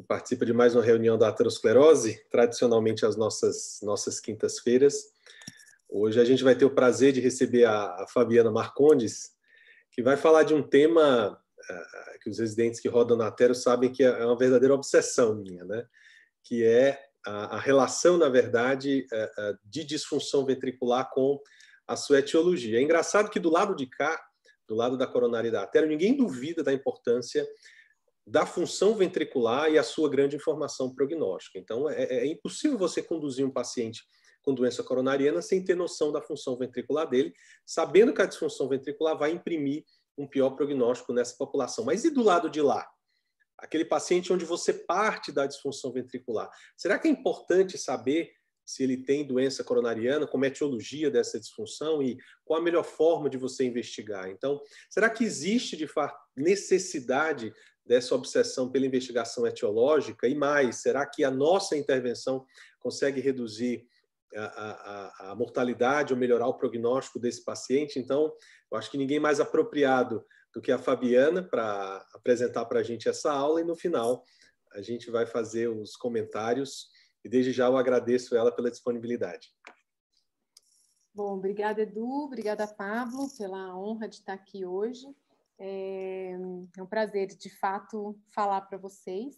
que participa de mais uma reunião da aterosclerose, tradicionalmente as nossas, nossas quintas-feiras. Hoje a gente vai ter o prazer de receber a, a Fabiana Marcondes, que vai falar de um tema uh, que os residentes que rodam na Atero sabem que é, é uma verdadeira obsessão minha, né? que é a, a relação, na verdade, uh, uh, de disfunção ventricular com a sua etiologia. É engraçado que do lado de cá, do lado da coronária da atero, ninguém duvida da importância da função ventricular e a sua grande informação prognóstica. Então, é, é, é, impossível você conduzir um paciente com doença coronariana sem ter noção da função ventricular dele, sabendo que a disfunção ventricular vai imprimir um pior prognóstico nessa população. Mas e do lado de lá? Aquele paciente onde você parte da disfunção ventricular. Será que é importante saber se ele tem doença coronariana, como é a etiologia dessa disfunção e qual a melhor forma de você investigar. Então, será que existe de fato necessidade dessa obsessão pela investigação etiológica? E mais, será que a nossa intervenção consegue reduzir a, a, a, mortalidade ou melhorar o prognóstico desse paciente? Então, eu acho que ninguém mais apropriado do que a Fabiana para apresentar para a gente essa aula e no final a gente vai fazer os comentários e desde já eu agradeço ela pela disponibilidade. Bom, obrigada Edu, obrigada Pablo pela honra de estar aqui hoje. É, é, um prazer, de fato, falar para vocês.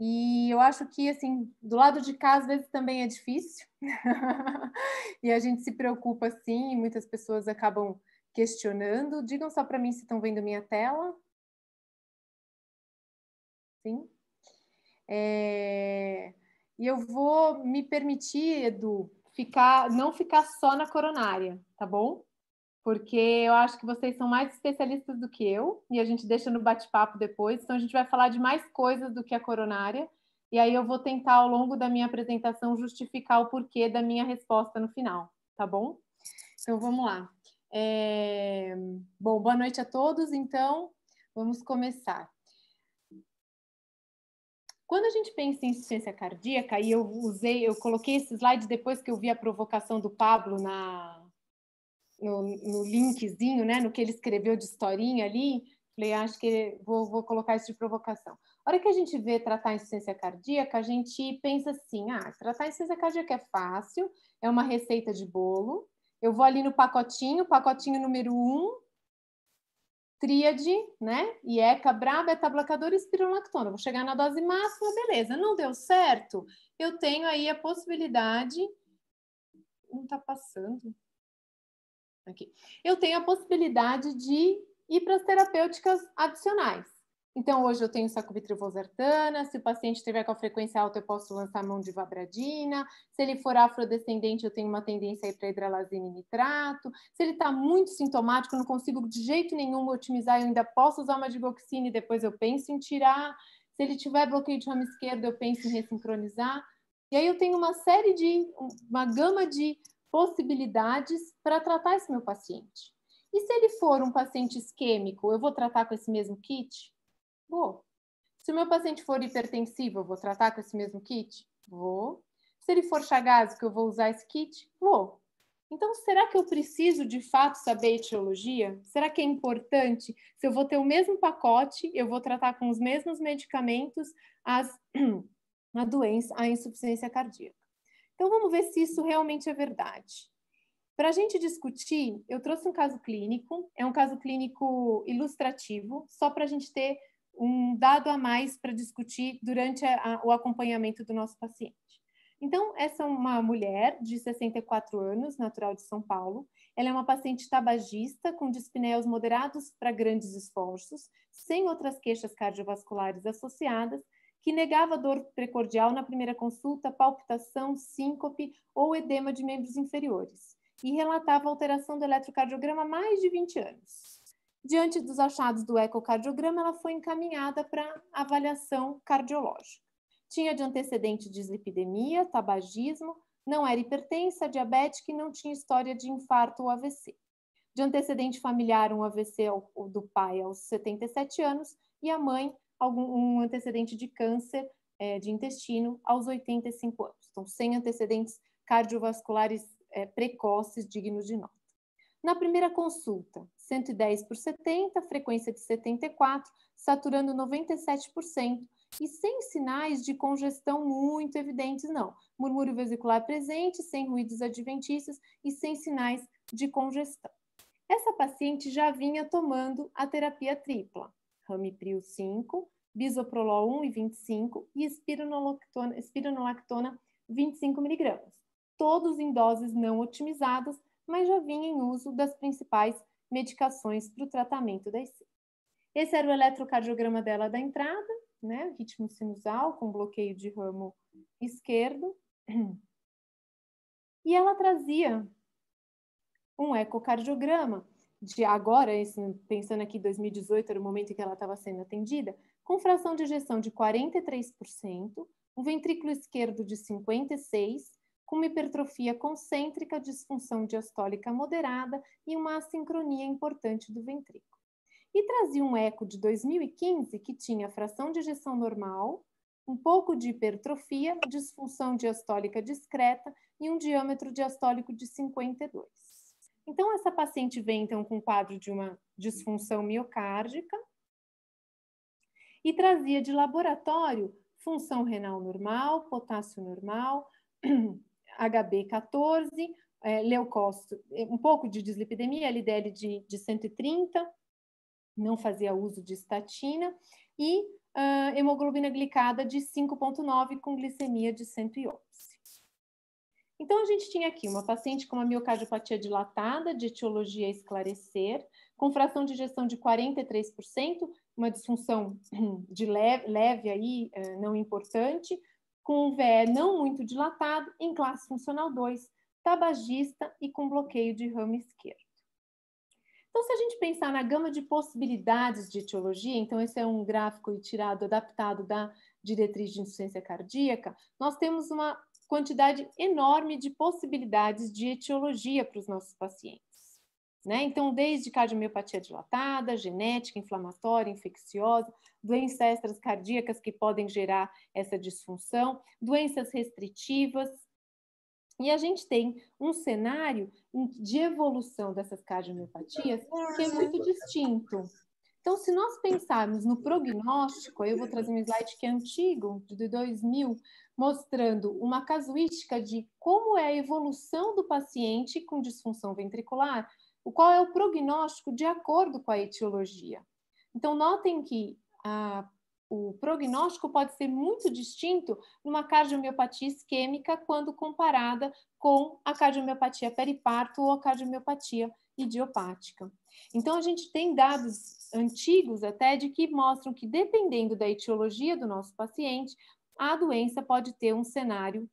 E eu acho que, assim, do lado de cá, às vezes também é difícil. e a gente se preocupa, sim, e muitas pessoas acabam questionando. Digam só para mim se estão vendo minha tela. Sim? É... E eu vou me permitir, Edu, ficar, não ficar só na coronária, tá bom? porque eu acho que vocês são mais especialistas do que eu, e a gente deixa no bate-papo depois, então a gente vai falar de mais coisas do que a coronária, e aí eu vou tentar ao longo da minha apresentação justificar o porquê da minha resposta no final, tá bom? Então vamos lá. É... Bom, boa noite a todos, então vamos começar. Quando a gente pensa em insuficiência cardíaca, e eu usei, eu coloquei esse slide depois que eu vi a provocação do Pablo na, no, no linkzinho, né, no que ele escreveu de historinha ali, falei, ah, acho que vou, vou colocar isso de provocação. A hora que a gente vê tratar insuficiência cardíaca, a gente pensa assim, ah, tratar insuficiência cardíaca é fácil, é uma receita de bolo, eu vou ali no pacotinho, pacotinho número um, tríade, né? IECA, BRA, beta-blocador e espirulactona. Vou chegar na dose máxima, beleza. Não deu certo? Eu tenho aí a possibilidade... Não tá passando aqui, eu tenho a possibilidade de ir para as terapêuticas adicionais. Então, hoje eu tenho sacubitril/valsartana. Se o paciente estiver com a frequência alta, eu posso lançar mão de vabradina. Se ele for afrodescendente, eu tenho uma tendência para hidralazina e nitrato. Se ele está muito sintomático, eu não consigo de jeito nenhum otimizar, eu ainda posso usar uma digoxina e depois eu penso em tirar. Se ele tiver bloqueio de ramo esquerdo, eu penso em ressincronizar. E aí eu tenho uma série de, uma gama de possibilidades para tratar esse meu paciente. E se ele for um paciente isquêmico, eu vou tratar com esse mesmo kit? Vou. Se o meu paciente for hipertensivo, eu vou tratar com esse mesmo kit? Vou. Se ele for chagásico, eu vou usar esse kit? Vou. Então, será que eu preciso de fato saber etiologia? Será que é importante? Se eu vou ter o mesmo pacote, eu vou tratar com os mesmos medicamentos as, a doença, a insuficiência cardíaca. Então, vamos ver se isso realmente é verdade. Para a gente discutir, eu trouxe um caso clínico, é um caso clínico ilustrativo, só para a gente ter um dado a mais para discutir durante a, a, o acompanhamento do nosso paciente. Então, essa é uma mulher de 64 anos, natural de São Paulo. Ela é uma paciente tabagista com dispneus moderados para grandes esforços, sem outras queixas cardiovasculares associadas, que negava dor precordial na primeira consulta, palpitação, síncope ou edema de membros inferiores e relatava alteração do eletrocardiograma há mais de 20 anos. Diante dos achados do ecocardiograma, ela foi encaminhada para avaliação cardiológica. Tinha de antecedente dislipidemia, tabagismo, não era hipertensa, diabética e não tinha história de infarto ou AVC. De antecedente familiar, um AVC do pai aos 77 anos e a mãe algum um antecedente de câncer é, de intestino aos 85 anos. Então, sem antecedentes cardiovasculares é, precoces dignos de nota. Na primeira consulta, 110 por 70, frequência de 74, saturando 97% e sem sinais de congestão muito evidentes, não. Murmúrio vesicular presente, sem ruídos adventícios e sem sinais de congestão. Essa paciente já vinha tomando a terapia tripla ramipril 5, bisoprolol 1 e 25 e espironolactona, espironolactona 25 miligramas. Todos em doses não otimizadas, mas já vinha em uso das principais medicações para o tratamento da IC. Esse era o eletrocardiograma dela da entrada, né? Ritmo sinusal com bloqueio de ramo esquerdo. E ela trazia um ecocardiograma de agora, pensando aqui 2018 era o momento em que ela estava sendo atendida, com fração de ejeção de 43%, um ventrículo esquerdo de 56%, com uma hipertrofia concêntrica, disfunção diastólica moderada e uma assincronia importante do ventrículo. E trazia um eco de 2015 que tinha fração de ejeção normal, um pouco de hipertrofia, disfunção diastólica discreta e um diâmetro diastólico de 52. Então, essa paciente vem então com quadro de uma disfunção miocárdica e trazia de laboratório função renal normal, potássio normal, HB14, é, leucócito, é, um pouco de dislipidemia, LDL de, de 130, não fazia uso de estatina, e uh, hemoglobina glicada de 5,9 com glicemia de 111. Então, a gente tinha aqui uma paciente com uma miocardiopatia dilatada, de etiologia esclarecer, com fração de gestão de 43%, uma disfunção de leve, leve aí, eh, não importante, com um VE não muito dilatado, em classe funcional 2, tabagista e com bloqueio de ramo esquerdo. Então, se a gente pensar na gama de possibilidades de etiologia, então esse é um gráfico tirado, adaptado da diretriz de insuficiência cardíaca, nós temos uma quantidade enorme de possibilidades de etiologia para os nossos pacientes. Né? Então, desde cardiomiopatia dilatada, genética, inflamatória, infecciosa, doenças extras cardíacas que podem gerar essa disfunção, doenças restritivas. E a gente tem um cenário de evolução dessas cardiomiopatias que é muito distinto. Então, se nós pensarmos no prognóstico, eu vou trazer um slide que é antigo, de 2000, mostrando uma casuística de como é a evolução do paciente com disfunção ventricular, o qual é o prognóstico de acordo com a etiologia. Então, notem que a, o prognóstico pode ser muito distinto numa cardiomiopatia isquêmica quando comparada com a cardiomiopatia periparto ou a cardiomiopatia idiopática. Então, a gente tem dados antigos até de que mostram que, dependendo da etiologia do nosso paciente, a doença pode ter um cenário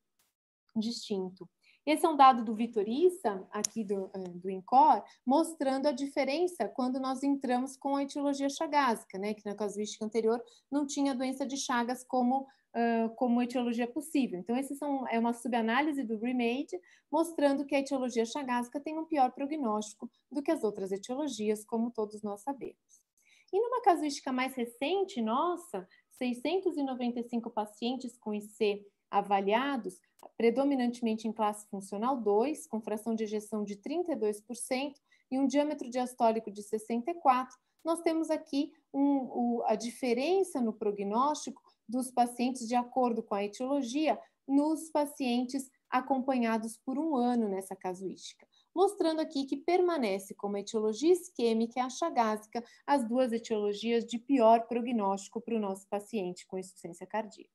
distinto. Esse é um dado do Vitorissa, aqui do, eh, do INCOR, mostrando a diferença quando nós entramos com a etiologia chagásica, né? que na casuística anterior não tinha doença de Chagas como, uh, como etiologia possível. Então, esse é uma subanálise do REMADE, mostrando que a etiologia chagásica tem um pior prognóstico do que as outras etiologias, como todos nós sabemos. E numa casuística mais recente, nossa, 695 pacientes com IC avaliados, predominantemente em classe funcional 2, com fração de ejeção de 32% e um diâmetro diastólico de 64, nós temos aqui um, o, a diferença no prognóstico dos pacientes de acordo com a etiologia nos pacientes acompanhados por um ano nessa casuística mostrando aqui que permanece como etiologia isquêmica e a chagásica as duas etiologias de pior prognóstico para o nosso paciente com insuficiência cardíaca.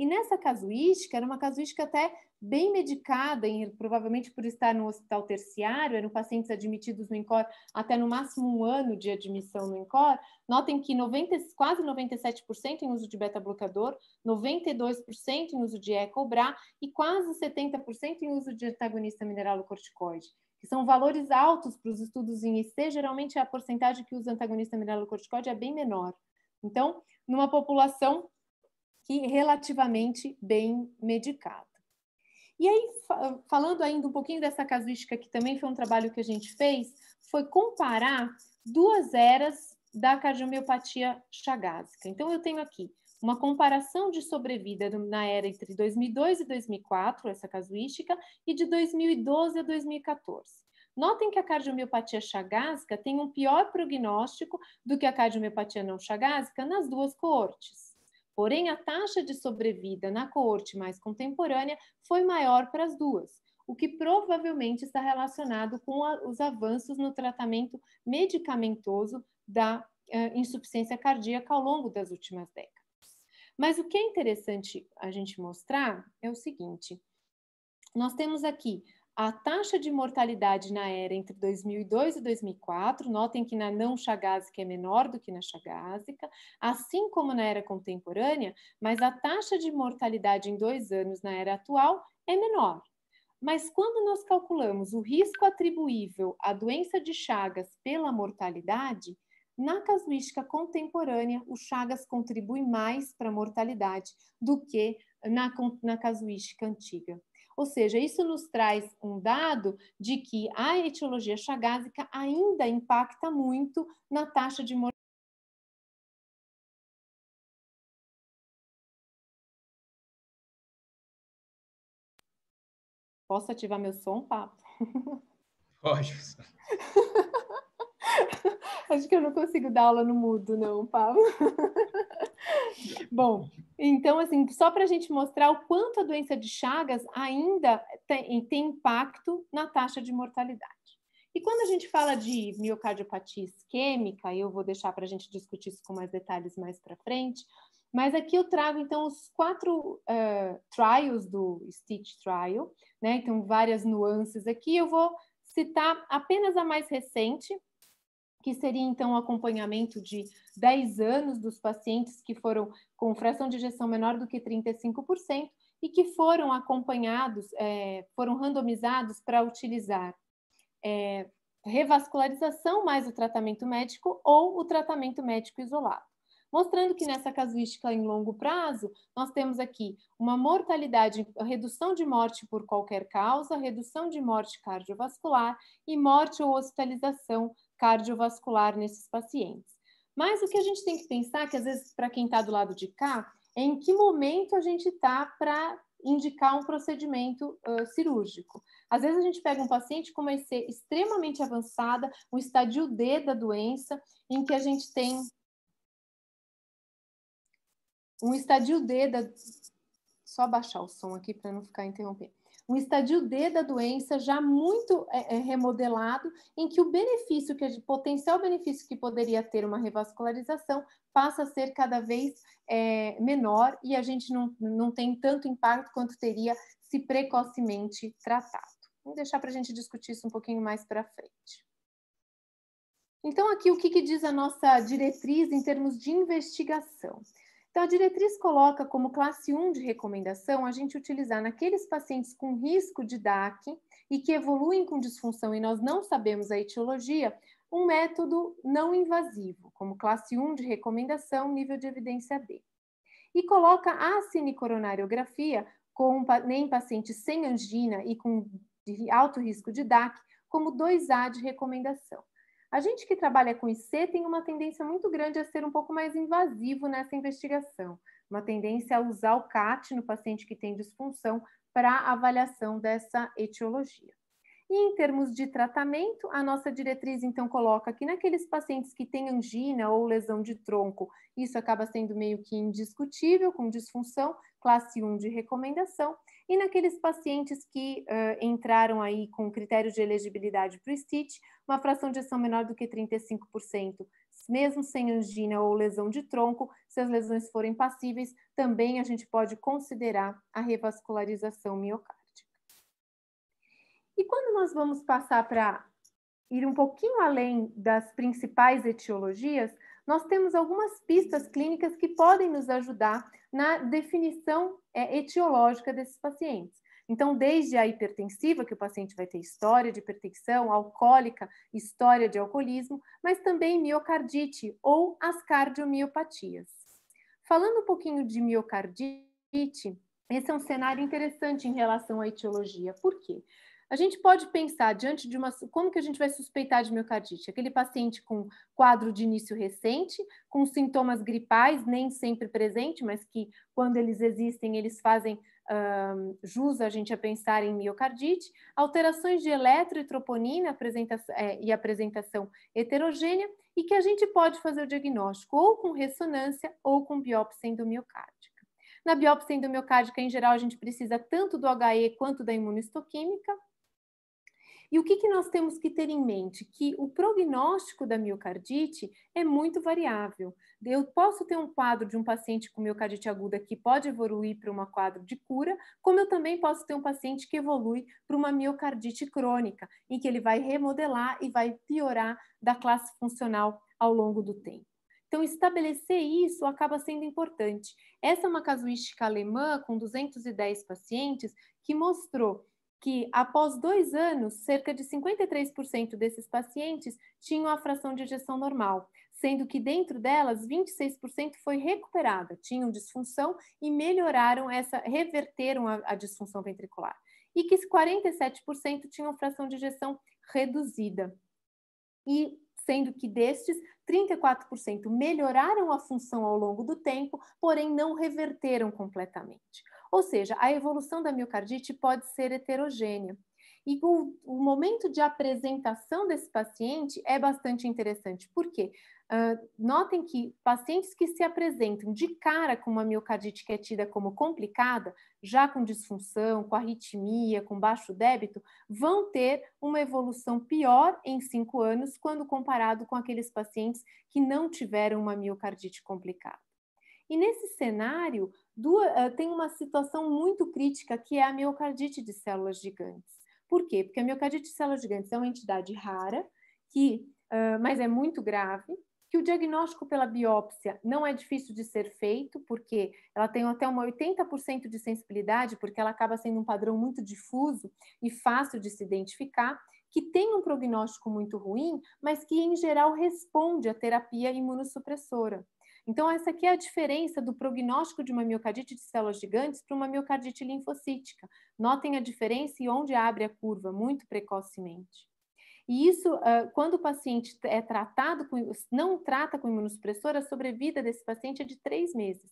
E nessa casuística, era uma casuística até bem medicada, em, provavelmente por estar no hospital terciário, eram pacientes admitidos no INCOR até no máximo um ano de admissão no INCOR. Notem que 90, quase 97% em uso de beta-bloqueador, 92% em uso de ECOBRA e quase 70% em uso de antagonista mineralocorticoide que são valores altos para os estudos em IC, geralmente a porcentagem que usa antagonista mineralocorticoide é bem menor. Então, numa população que relativamente bem medicada. E aí, falando ainda um pouquinho dessa casuística, que também foi um trabalho que a gente fez, foi comparar duas eras da cardiomiopatia chagásica. Então, eu tenho aqui uma comparação de sobrevida na era entre 2002 e 2004, essa casuística, e de 2012 a 2014. Notem que a cardiomiopatia chagásica tem um pior prognóstico do que a cardiomiopatia não chagásica nas duas coortes. Porém, a taxa de sobrevida na coorte mais contemporânea foi maior para as duas, o que provavelmente está relacionado com a, os avanços no tratamento medicamentoso da eh, insuficiência cardíaca ao longo das últimas décadas. Mas o que é interessante a gente mostrar é o seguinte: nós temos aqui a taxa de mortalidade na era entre 2002 e 2004, notem que na não chagásica é menor do que na chagásica, assim como na era contemporânea, mas a taxa de mortalidade em dois anos na era atual é menor. Mas quando nós calculamos o risco atribuível à doença de Chagas pela mortalidade, na casuística contemporânea, o Chagas contribui mais para a mortalidade do que na, na casuística antiga. Ou seja, isso nos traz um dado de que a etiologia chagásica ainda impacta muito na taxa de mortalidade. Posso ativar meu som, papo? Pode. Acho que eu não consigo dar aula no mudo, não, Pablo. Bom, então, assim, só para a gente mostrar o quanto a doença de Chagas ainda tem, tem impacto na taxa de mortalidade. E quando a gente fala de miocardiopatia isquêmica, eu vou deixar para a gente discutir isso com mais detalhes mais para frente, mas aqui eu trago então os quatro uh, trials do Stitch Trial, né? Então, várias nuances aqui. Eu vou citar apenas a mais recente, que seria então o acompanhamento de 10 anos dos pacientes que foram com fração de injeção menor do que 35% e que foram acompanhados, é, foram randomizados para utilizar é, revascularização mais o tratamento médico ou o tratamento médico isolado. Mostrando que nessa casuística em longo prazo, nós temos aqui uma mortalidade, redução de morte por qualquer causa, redução de morte cardiovascular e morte ou hospitalização cardiovascular nesses pacientes. Mas o que a gente tem que pensar, que às vezes para quem está do lado de cá, é em que momento a gente está para indicar um procedimento uh, cirúrgico. Às vezes a gente pega um paciente com uma IC extremamente avançada, um estádio D da doença, em que a gente tem um estádio D da... Só baixar o som aqui para não ficar interrompendo um estadio D da doença já muito é, é, remodelado, em que o benefício, que o potencial benefício que poderia ter uma revascularização passa a ser cada vez é, menor e a gente não, não tem tanto impacto quanto teria se precocemente tratado. Vou deixar para a gente discutir isso um pouquinho mais para frente. Então, aqui o que, que diz a nossa diretriz em termos de investigação? Então, a diretriz coloca como classe 1 de recomendação a gente utilizar naqueles pacientes com risco de DAC e que evoluem com disfunção e nós não sabemos a etiologia, um método não invasivo, como classe 1 de recomendação, nível de evidência B. E coloca a cinecoronariografia com, pacientes sem angina e com alto risco de DAC como 2A de recomendação. A gente que trabalha com IC tem uma tendência muito grande a ser um pouco mais invasivo nessa investigação, uma tendência a usar o CAT no paciente que tem disfunção para avaliação dessa etiologia. E em termos de tratamento, a nossa diretriz então coloca que naqueles pacientes que têm angina ou lesão de tronco, isso acaba sendo meio que indiscutível, com disfunção, classe 1 de recomendação, e naqueles pacientes que uh, entraram aí com critério de elegibilidade para o STIT, uma fração de ação menor do que 35%, mesmo sem angina ou lesão de tronco, se as lesões forem passíveis, também a gente pode considerar a revascularização miocárdica. E quando nós vamos passar para ir um pouquinho além das principais etiologias, nós temos algumas pistas clínicas que podem nos ajudar na definição é, etiológica desses pacientes. Então, desde a hipertensiva, que o paciente vai ter história de hipertensão, alcoólica, história de alcoolismo, mas também miocardite ou as cardiomiopatias. Falando um pouquinho de miocardite, esse é um cenário interessante em relação à etiologia. Por quê? A gente pode pensar diante de uma como que a gente vai suspeitar de miocardite? Aquele paciente com quadro de início recente, com sintomas gripais nem sempre presente, mas que quando eles existem eles fazem jus a gente a pensar em miocardite, alterações de eletroetroponina e troponina apresentação, é, e apresentação heterogênea e que a gente pode fazer o diagnóstico ou com ressonância ou com biópsia endomiocárdica. Na biópsia endomiocárdica, em geral, a gente precisa tanto do HE quanto da imunohistoquímica. E o que, que nós temos que ter em mente? Que o prognóstico da miocardite é muito variável. Eu posso ter um quadro de um paciente com miocardite aguda que pode evoluir para um quadro de cura, como eu também posso ter um paciente que evolui para uma miocardite crônica, em que ele vai remodelar e vai piorar da classe funcional ao longo do tempo. Então, estabelecer isso acaba sendo importante. Essa é uma casuística alemã com 210 pacientes que mostrou que, após dois anos, cerca de 53% desses pacientes tinham a fração de ejeção normal, sendo que dentro delas, 26% foi recuperada, tinham disfunção e melhoraram essa, reverteram a, a disfunção ventricular. E que 47% tinham fração de ejeção reduzida. E sendo que destes, 34% melhoraram a função ao longo do tempo, porém não reverteram completamente. Ou seja, a evolução da miocardite pode ser heterogênea. E o, o momento de apresentação desse paciente é bastante interessante, porque uh, ah, notem que pacientes que se apresentam de cara com uma miocardite que é tida como complicada, já com disfunção, com arritmia, com baixo débito, vão ter uma evolução pior em cinco anos quando comparado com aqueles pacientes que não tiveram uma miocardite complicada. E nesse cenário, duas, uh, eh, tem uma situação muito crítica que é a miocardite de células gigantes. Por quê? Porque a miocardite de células gigantes é uma entidade rara, que, uh, mas é muito grave, que o diagnóstico pela biópsia não é difícil de ser feito, porque ela tem até uma 80% de sensibilidade, porque ela acaba sendo um padrão muito difuso e fácil de se identificar, que tem um prognóstico muito ruim, mas que em geral responde à terapia imunossupressora. Então, essa aqui é a diferença do prognóstico de uma miocardite de células gigantes para uma miocardite linfocítica. Notem a diferença e onde abre a curva, muito precocemente. E isso, ah, quando o paciente é tratado, com, não trata com imunossupressor, a sobrevida desse paciente é de três meses.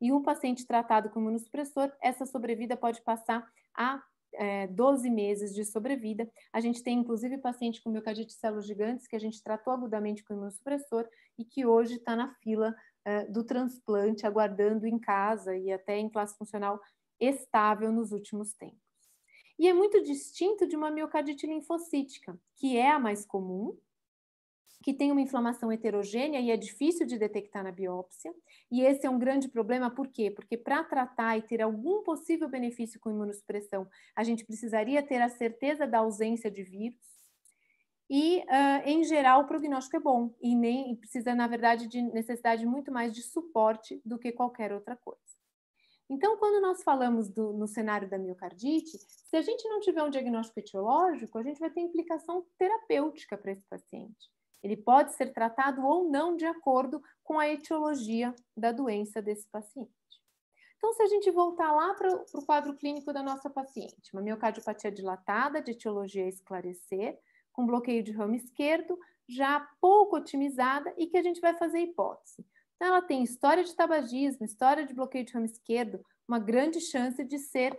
E um paciente tratado com imunossupressor, essa sobrevida pode passar a é, 12 meses de sobrevida. A gente tem, inclusive, paciente com miocardite de células gigantes que a gente tratou agudamente com imunossupressor e que hoje está na fila eh, do transplante aguardando em casa e até em classe funcional estável nos últimos tempos. E é muito distinto de uma miocardite linfocítica, que é a mais comum, que tem uma inflamação heterogênea e é difícil de detectar na biópsia. E esse é um grande problema, por quê? Porque para tratar e ter algum possível benefício com imunossupressão, a gente precisaria ter a certeza da ausência de vírus. E, uh, em geral, o prognóstico é bom e nem e precisa, na verdade, de necessidade muito mais de suporte do que qualquer outra coisa. Então, quando nós falamos do, no cenário da miocardite, se a gente não tiver um diagnóstico etiológico, a gente vai ter implicação terapêutica para esse paciente. Ele pode ser tratado ou não de acordo com a etiologia da doença desse paciente. Então, se a gente voltar lá para o quadro clínico da nossa paciente, uma miocardiopatia dilatada, de etiologia a esclarecer, com bloqueio de ramo esquerdo, já pouco otimizada e que a gente vai fazer hipótese. Então, ela tem história de tabagismo, história de bloqueio de ramo esquerdo, uma grande chance de ser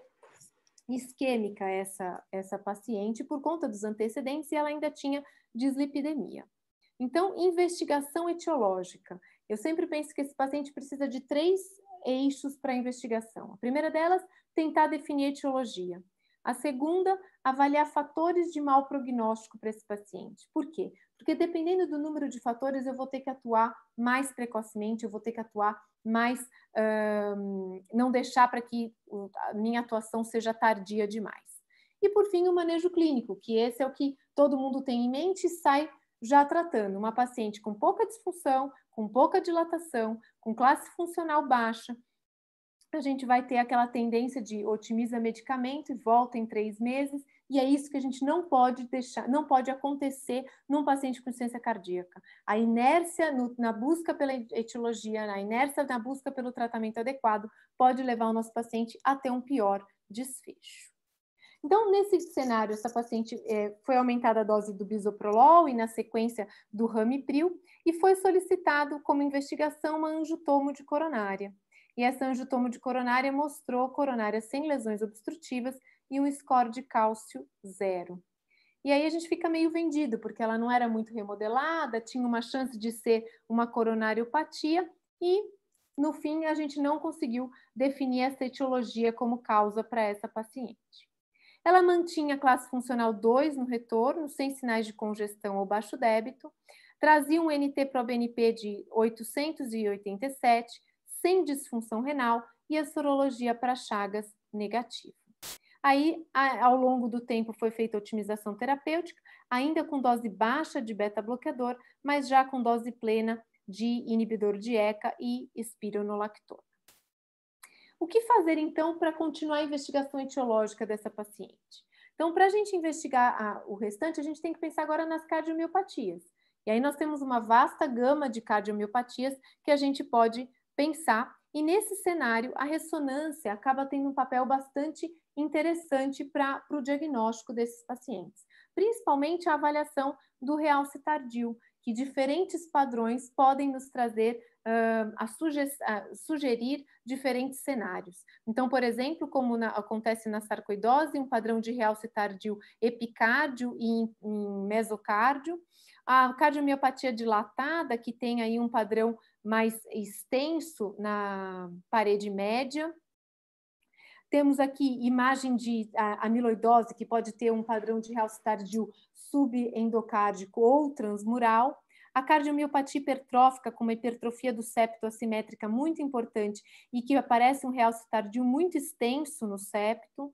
isquêmica essa, essa paciente por conta dos antecedentes e ela ainda tinha dislipidemia. Então, investigação etiológica. Eu sempre penso que esse paciente precisa de três eixos para investigação. A primeira delas, tentar definir etiologia. A segunda, avaliar fatores de mau prognóstico para esse paciente. Por quê? Porque dependendo do número de fatores, eu vou ter que atuar mais precocemente, eu vou ter que atuar mais. Um, não deixar para que a minha atuação seja tardia demais. E por fim, o manejo clínico, que esse é o que todo mundo tem em mente e sai já tratando uma paciente com pouca disfunção, com pouca dilatação, com classe funcional baixa, a gente vai ter aquela tendência de otimiza medicamento e volta em três meses, e é isso que a gente não pode deixar, não pode acontecer num paciente com insuficiência cardíaca. A inércia no, na busca pela etiologia, a inércia na busca pelo tratamento adequado, pode levar o nosso paciente a ter um pior desfecho. Então, nesse cenário, essa paciente é, foi aumentada a dose do bisoprolol e, na sequência, do ramipril, e foi solicitado como investigação uma angiotomo de coronária e essa angiotomo de coronária mostrou coronária sem lesões obstrutivas e um score de cálcio zero. E aí a gente fica meio vendido, porque ela não era muito remodelada, tinha uma chance de ser uma coronariopatia e no fim a gente não conseguiu definir essa etiologia como causa para essa paciente. Ela mantinha a classe funcional 2 no retorno, sem sinais de congestão ou baixo débito, trazia um NT-proBNP de 887, sem disfunção renal e a sorologia para chagas negativa. Aí, ao longo do tempo, foi feita otimização terapêutica, ainda com dose baixa de beta-bloqueador, mas já com dose plena de inibidor de ECA e espironolactona. O que fazer, então, para continuar a investigação etiológica dessa paciente? Então, para a gente investigar a, o restante, a gente tem que pensar agora nas cardiomiopatias. E aí nós temos uma vasta gama de cardiomiopatias que a gente pode pensar. E nesse cenário, a ressonância acaba tendo um papel bastante interessante para o diagnóstico desses pacientes, principalmente a avaliação do realce tardio, que diferentes padrões podem nos trazer uh, a, a, sugerir diferentes cenários. Então, por exemplo, como na, acontece na sarcoidose, um padrão de realce tardio epicárdio e em, em mesocárdio, a cardiomiopatia dilatada, que tem aí um padrão mais extenso na parede média. Temos aqui imagem de amiloidose, que pode ter um padrão de realce tardio subendocárdico ou transmural. A cardiomiopatia hipertrófica, com uma hipertrofia do septo assimétrica muito importante e que aparece um realce tardio muito extenso no septo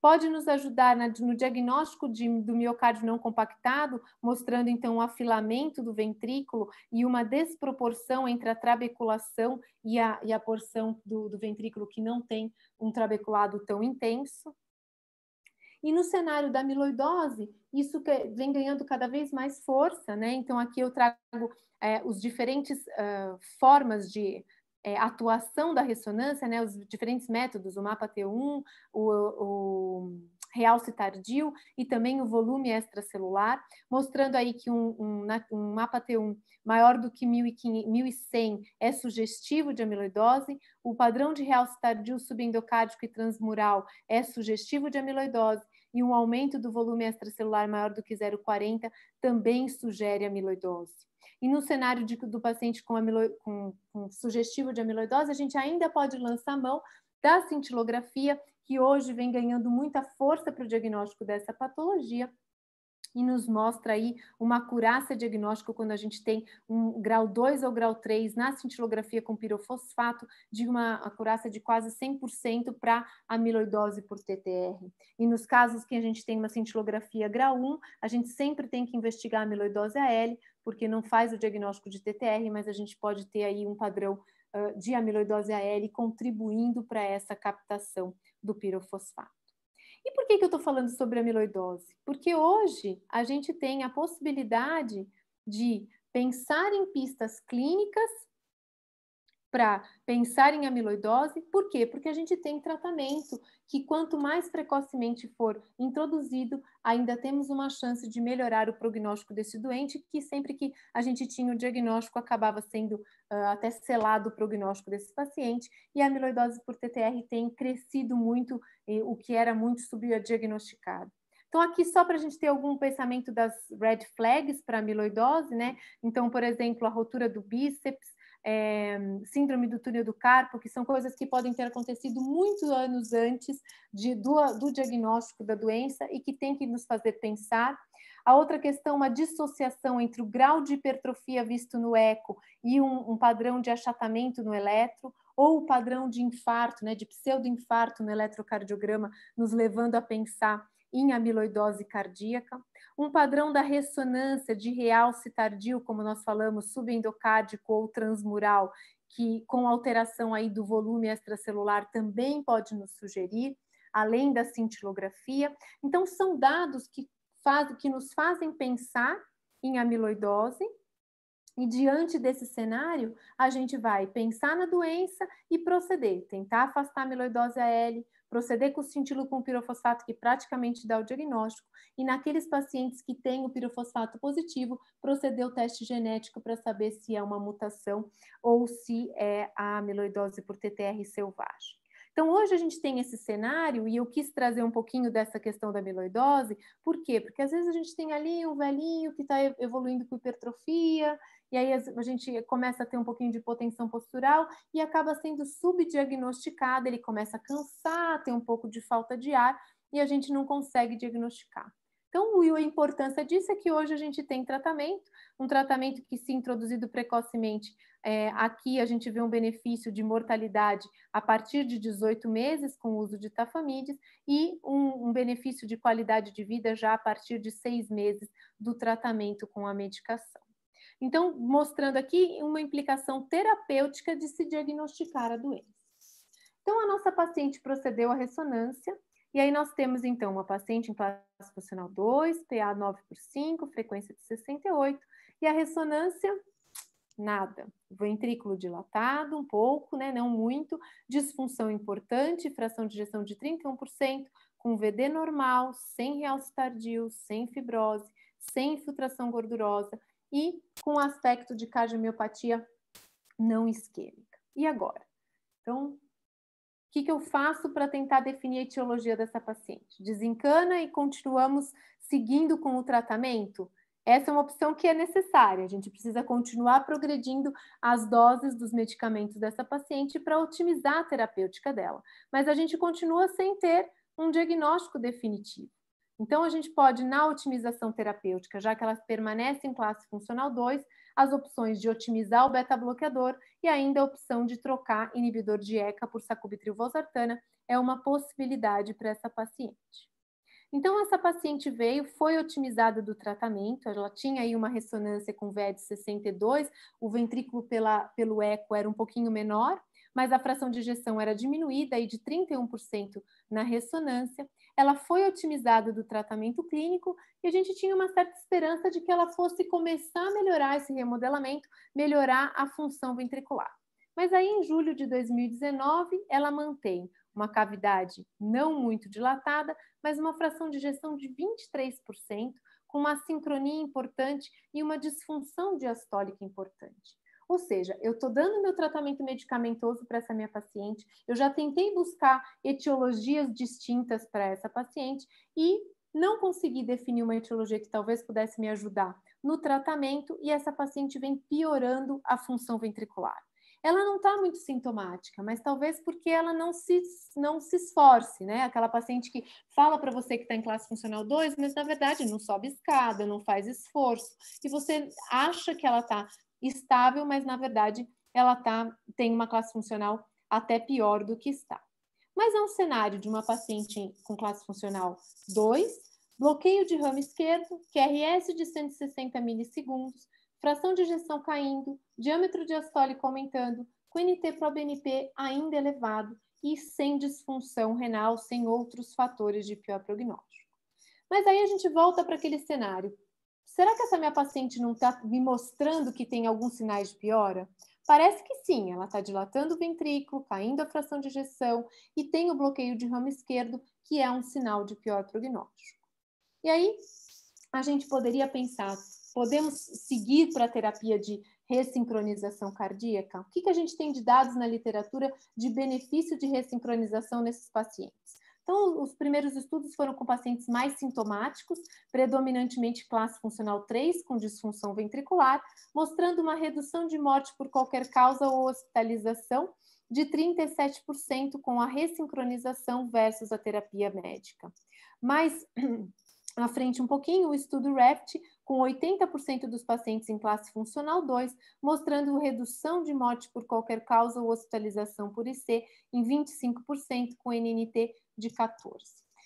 pode nos ajudar no diagnóstico de, do miocárdio não compactado, mostrando então o um afilamento do ventrículo e uma desproporção entre a trabeculação e a, e a porção do, do ventrículo que não tem um trabeculado tão intenso. E no cenário da amiloidose, isso vem ganhando cada vez mais força, né? Então, aqui eu trago é, os diferentes uh, formas de é, atuação da ressonância, né, os diferentes métodos, o mapa T1, o, o realce tardio e também o volume extracelular, mostrando aí que um, um, um mapa T1 maior do que 1.100 é sugestivo de amiloidose, o padrão de realce tardio subendocárdico e transmural é sugestivo de amiloidose, e um aumento do volume extracelular maior do que 0,40 também sugere amiloidose. E no cenário de, do paciente com, amilo, com, com sugestivo de amiloidose, a gente ainda pode lançar mão da cintilografia, que hoje vem ganhando muita força para o diagnóstico dessa patologia, e nos mostra aí uma curaça diagnóstico quando a gente tem um grau 2 ou grau 3 na cintilografia com pirofosfato de uma curaça de quase 100% para amiloidose por TTR. E nos casos que a gente tem uma cintilografia grau 1, a gente sempre tem que investigar a amiloidose AL, porque não faz o diagnóstico de TTR, mas a gente pode ter aí um padrão de amiloidose AL contribuindo para essa captação do pirofosfato. E por que, que eu estou falando sobre amiloidose? Porque hoje a gente tem a possibilidade de pensar em pistas clínicas para pensar em amiloidose, por quê? Porque a gente tem tratamento que quanto mais precocemente for introduzido, ainda temos uma chance de melhorar o prognóstico desse doente, que sempre que a gente tinha o diagnóstico acabava sendo uh, até selado o prognóstico desse paciente, e a amiloidose por TTR tem crescido muito, eh, o que era muito subdiagnosticado. Então, aqui só para a gente ter algum pensamento das red flags para amiloidose, né? Então, por exemplo, a rotura do bíceps, é, síndrome do túnel do carpo, que são coisas que podem ter acontecido muitos anos antes de, do, do diagnóstico da doença e que tem que nos fazer pensar. A outra questão, uma dissociação entre o grau de hipertrofia visto no eco e um, um padrão de achatamento no eletro, ou o padrão de infarto, né, de pseudoinfarto no eletrocardiograma, nos levando a pensar em amiloidose cardíaca, um padrão da ressonância de realce tardio, como nós falamos, subendocárdico ou transmural, que com alteração aí do volume extracelular também pode nos sugerir, além da cintilografia. Então são dados que faz, que nos fazem pensar em amiloidose. E diante desse cenário, a gente vai pensar na doença e proceder, tentar afastar a amiloidose AL, proceder com o cintilo com pirofosfato, que praticamente dá o diagnóstico, e naqueles pacientes que têm o pirofosfato positivo, proceder o teste genético para saber se é uma mutação ou se é a amiloidose por TTR selvagem. Então, hoje a gente tem esse cenário e eu quis trazer um pouquinho dessa questão da amiloidose, por quê? Porque às vezes a gente tem ali um velhinho que está evoluindo com hipertrofia e aí a gente começa a ter um pouquinho de hipotensão postural e acaba sendo subdiagnosticado, ele começa a cansar, tem um pouco de falta de ar e a gente não consegue diagnosticar. Então, a importância disso é que hoje a gente tem tratamento, um tratamento que, se introduzido precocemente, é, aqui a gente vê um benefício de mortalidade a partir de 18 meses com o uso de tafamides e um, um benefício de qualidade de vida já a partir de seis meses do tratamento com a medicação. Então, mostrando aqui uma implicação terapêutica de se diagnosticar a doença. Então, a nossa paciente procedeu à ressonância, e aí nós temos então uma paciente em classe funcional 2, PA 9 por 5, frequência de 68, e a ressonância nada. Ventrículo dilatado um pouco, né, não muito, disfunção importante, fração de gestão de 31%, com VD normal, sem realce tardio, sem fibrose, sem infiltração gordurosa, e com aspecto de cardiomiopatia não isquêmica. E agora? Então, o que, que eu faço para tentar definir a etiologia dessa paciente? Desencana e continuamos seguindo com o tratamento? Essa é uma opção que é necessária. A gente precisa continuar progredindo as doses dos medicamentos dessa paciente para otimizar a terapêutica dela. Mas a gente continua sem ter um diagnóstico definitivo. Então, a gente pode, na otimização terapêutica, já que elas permanecem em classe funcional 2, as opções de otimizar o beta-bloqueador e ainda a opção de trocar inibidor de ECA por sacubitril-valsartana é uma possibilidade para essa paciente. Então, essa paciente veio, foi otimizada do tratamento, ela tinha aí uma ressonância com VED 62, o ventrículo pela, pelo eco era um pouquinho menor, mas a fração de ejeção era diminuída e de 31% na ressonância. Ela foi otimizada do tratamento clínico e a gente tinha uma certa esperança de que ela fosse começar a melhorar esse remodelamento, melhorar a função ventricular. Mas aí, em julho de 2019, ela mantém uma cavidade não muito dilatada, mas uma fração de gestão de 23%, com uma sincronia importante e uma disfunção diastólica importante. Ou seja, eu estou dando meu tratamento medicamentoso para essa minha paciente, eu já tentei buscar etiologias distintas para essa paciente e não consegui definir uma etiologia que talvez pudesse me ajudar no tratamento e essa paciente vem piorando a função ventricular. Ela não está muito sintomática, mas talvez porque ela não se, não se esforce, né? Aquela paciente que fala para você que está em classe funcional 2, mas na verdade não sobe escada, não faz esforço, e você acha que ela está estável, mas na verdade ela tá, tem uma classe funcional até pior do que está. Mas é um cenário de uma paciente com classe funcional 2, bloqueio de ramo esquerdo, QRS de 160 milissegundos, fração de ejeção caindo, diâmetro diastólico aumentando, com NT-proBNP ainda elevado e sem disfunção renal, sem outros fatores de pior prognóstico. Mas aí a gente volta para aquele cenário. Será que essa minha paciente não está me mostrando que tem alguns sinais de piora? Parece que sim, ela está dilatando o ventrículo, caindo a fração de ejeção e tem o bloqueio de ramo esquerdo, que é um sinal de pior prognóstico. E aí, a gente poderia pensar, podemos seguir para a terapia de ressincronização cardíaca? O que, que a gente tem de dados na literatura de benefício de ressincronização nesses pacientes? Então, os primeiros estudos foram com pacientes mais sintomáticos, predominantemente classe funcional 3, com disfunção ventricular, mostrando uma redução de morte por qualquer causa ou hospitalização de 37% com a ressincronização versus a terapia médica. Mais à frente um pouquinho, o estudo REFT, com 80% dos pacientes em classe funcional 2, mostrando redução de morte por qualquer causa ou hospitalização por IC em 25% com NNT de 14.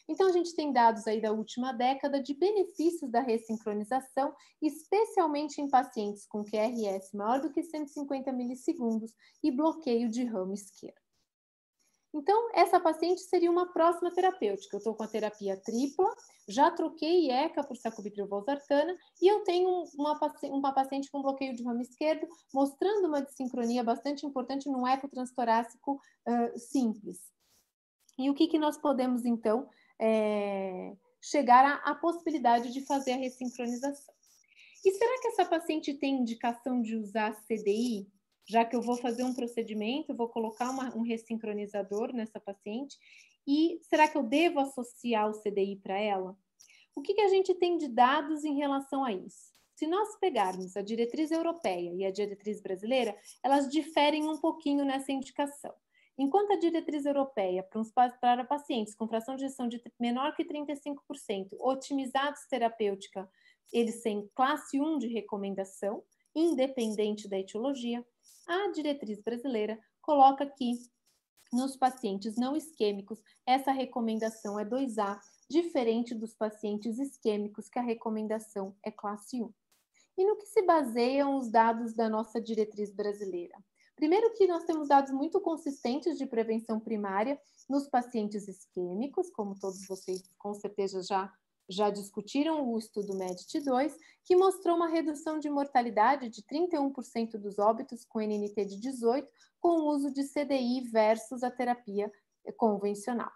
Então, a gente tem dados aí da última década de benefícios da ressincronização, especialmente em pacientes com QRS maior do que 150 milissegundos e bloqueio de ramo esquerdo. Então, essa paciente seria uma próxima terapêutica. Eu estou com a terapia tripla, já troquei ECA por sacubitril valsartana e eu tenho uma, uma paciente com bloqueio de ramo esquerdo, mostrando uma desincronia bastante importante num eco uh, simples. E o que, que nós podemos, então, é, chegar à, possibilidade de fazer a ressincronização? E será que essa paciente tem indicação de usar CDI? Já que eu vou fazer um procedimento, vou colocar uma, um ressincronizador nessa paciente, e será que eu devo associar o CDI para ela? O que, que a gente tem de dados em relação a isso? Se nós pegarmos a diretriz europeia e a diretriz brasileira, elas diferem um pouquinho nessa indicação. Enquanto a diretriz europeia para pacientes com fração de gestão de menor que 35%, otimizados terapêutica, eles têm classe 1 de recomendação, independente da etiologia, a diretriz brasileira coloca que nos pacientes não isquêmicos, essa recomendação é 2A, diferente dos pacientes isquêmicos, que a recomendação é classe 1. E no que se baseiam os dados da nossa diretriz brasileira? Primeiro que nós temos dados muito consistentes de prevenção primária nos pacientes isquêmicos, como todos vocês com certeza já já discutiram o estudo MEDIT2, que mostrou uma redução de mortalidade de 31% dos óbitos com NNT de 18 com o uso de CDI versus a terapia convencional.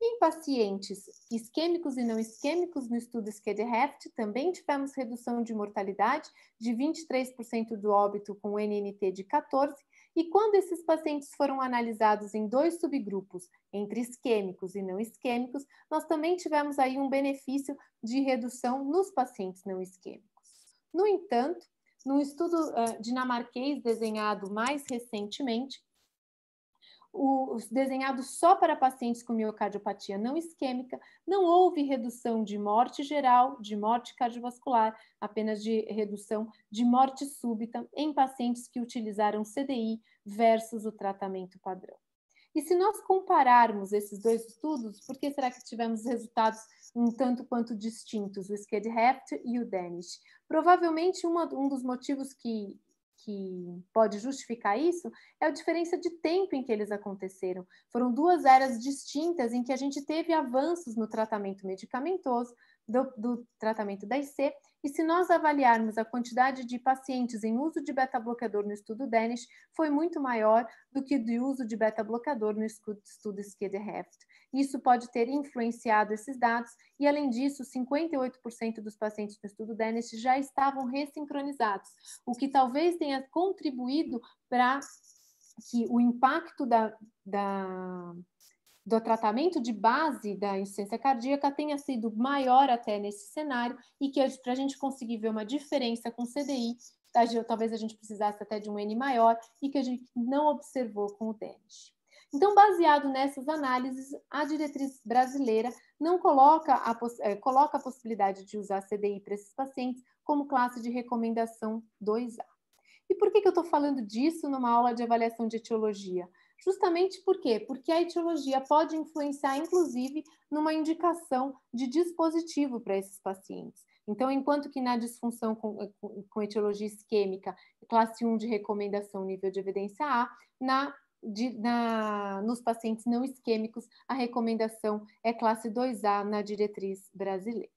Em pacientes isquêmicos e não isquêmicos, no estudo SCEDREFT, também tivemos redução de mortalidade de 23% do óbito com NNT de 14 e quando esses pacientes foram analisados em dois subgrupos, entre isquêmicos e não isquêmicos, nós também tivemos aí um benefício de redução nos pacientes não isquêmicos. No entanto, num estudo uh, dinamarquês desenhado mais recentemente, o, desenhado só para pacientes com miocardiopatia não isquêmica, não houve redução de morte geral, de morte cardiovascular, apenas de redução de morte súbita em pacientes que utilizaram CDI versus o tratamento padrão. E se nós compararmos esses dois estudos, por que será que tivemos resultados um tanto quanto distintos, o Skedheft e o Danish? Provavelmente uma, um dos motivos que que pode justificar isso é a diferença de tempo em que eles aconteceram. Foram duas eras distintas em que a gente teve avanços no tratamento medicamentoso, do, do tratamento da IC, e se nós avaliarmos a quantidade de pacientes em uso de beta-bloqueador no estudo Danish, foi muito maior do que de uso de beta-bloqueador no estudo STUDS-Heft. Isso pode ter influenciado esses dados, e além disso, 58% dos pacientes do estudo DENIST já estavam ressincronizados, o que talvez tenha contribuído para que o impacto da, da, do tratamento de base da insuficiência cardíaca tenha sido maior até nesse cenário, e que para a gente conseguir ver uma diferença com CDI, talvez a gente precisasse até de um N maior, e que a gente não observou com o DENIST. Então, baseado nessas análises, a diretriz brasileira não coloca a, eh, coloca a possibilidade de usar CDI para esses pacientes como classe de recomendação 2A. E por que, que eu estou falando disso numa aula de avaliação de etiologia? Justamente por quê? Porque a etiologia pode influenciar, inclusive, numa indicação de dispositivo para esses pacientes. Então, enquanto que na disfunção com, eh, com, com etiologia isquêmica, classe 1 de recomendação nível de evidência A, na de, na, nos pacientes não isquêmicos, a recomendação é classe 2A na diretriz brasileira.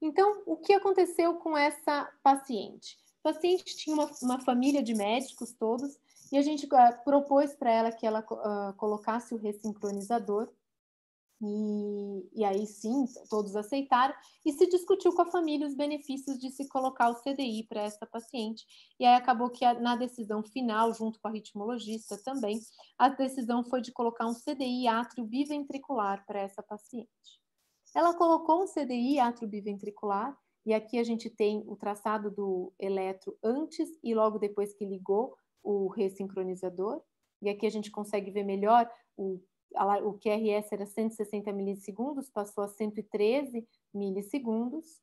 Então, o que aconteceu com essa paciente? O paciente tinha uma, uma família de médicos todos e a gente uh, propôs para ela que ela uh, colocasse o ressincronizador e, e, aí sim, todos aceitaram, e se discutiu com a família os benefícios de se colocar o CDI para essa paciente. E aí acabou que a, na decisão final, junto com a ritmologista também, a decisão foi de colocar um CDI átrio biventricular para essa paciente. Ela colocou um CDI átrio biventricular, e aqui a gente tem o traçado do eletro antes e logo depois que ligou o ressincronizador. E aqui a gente consegue ver melhor o o QRS era 160 milissegundos, passou a 113 milissegundos.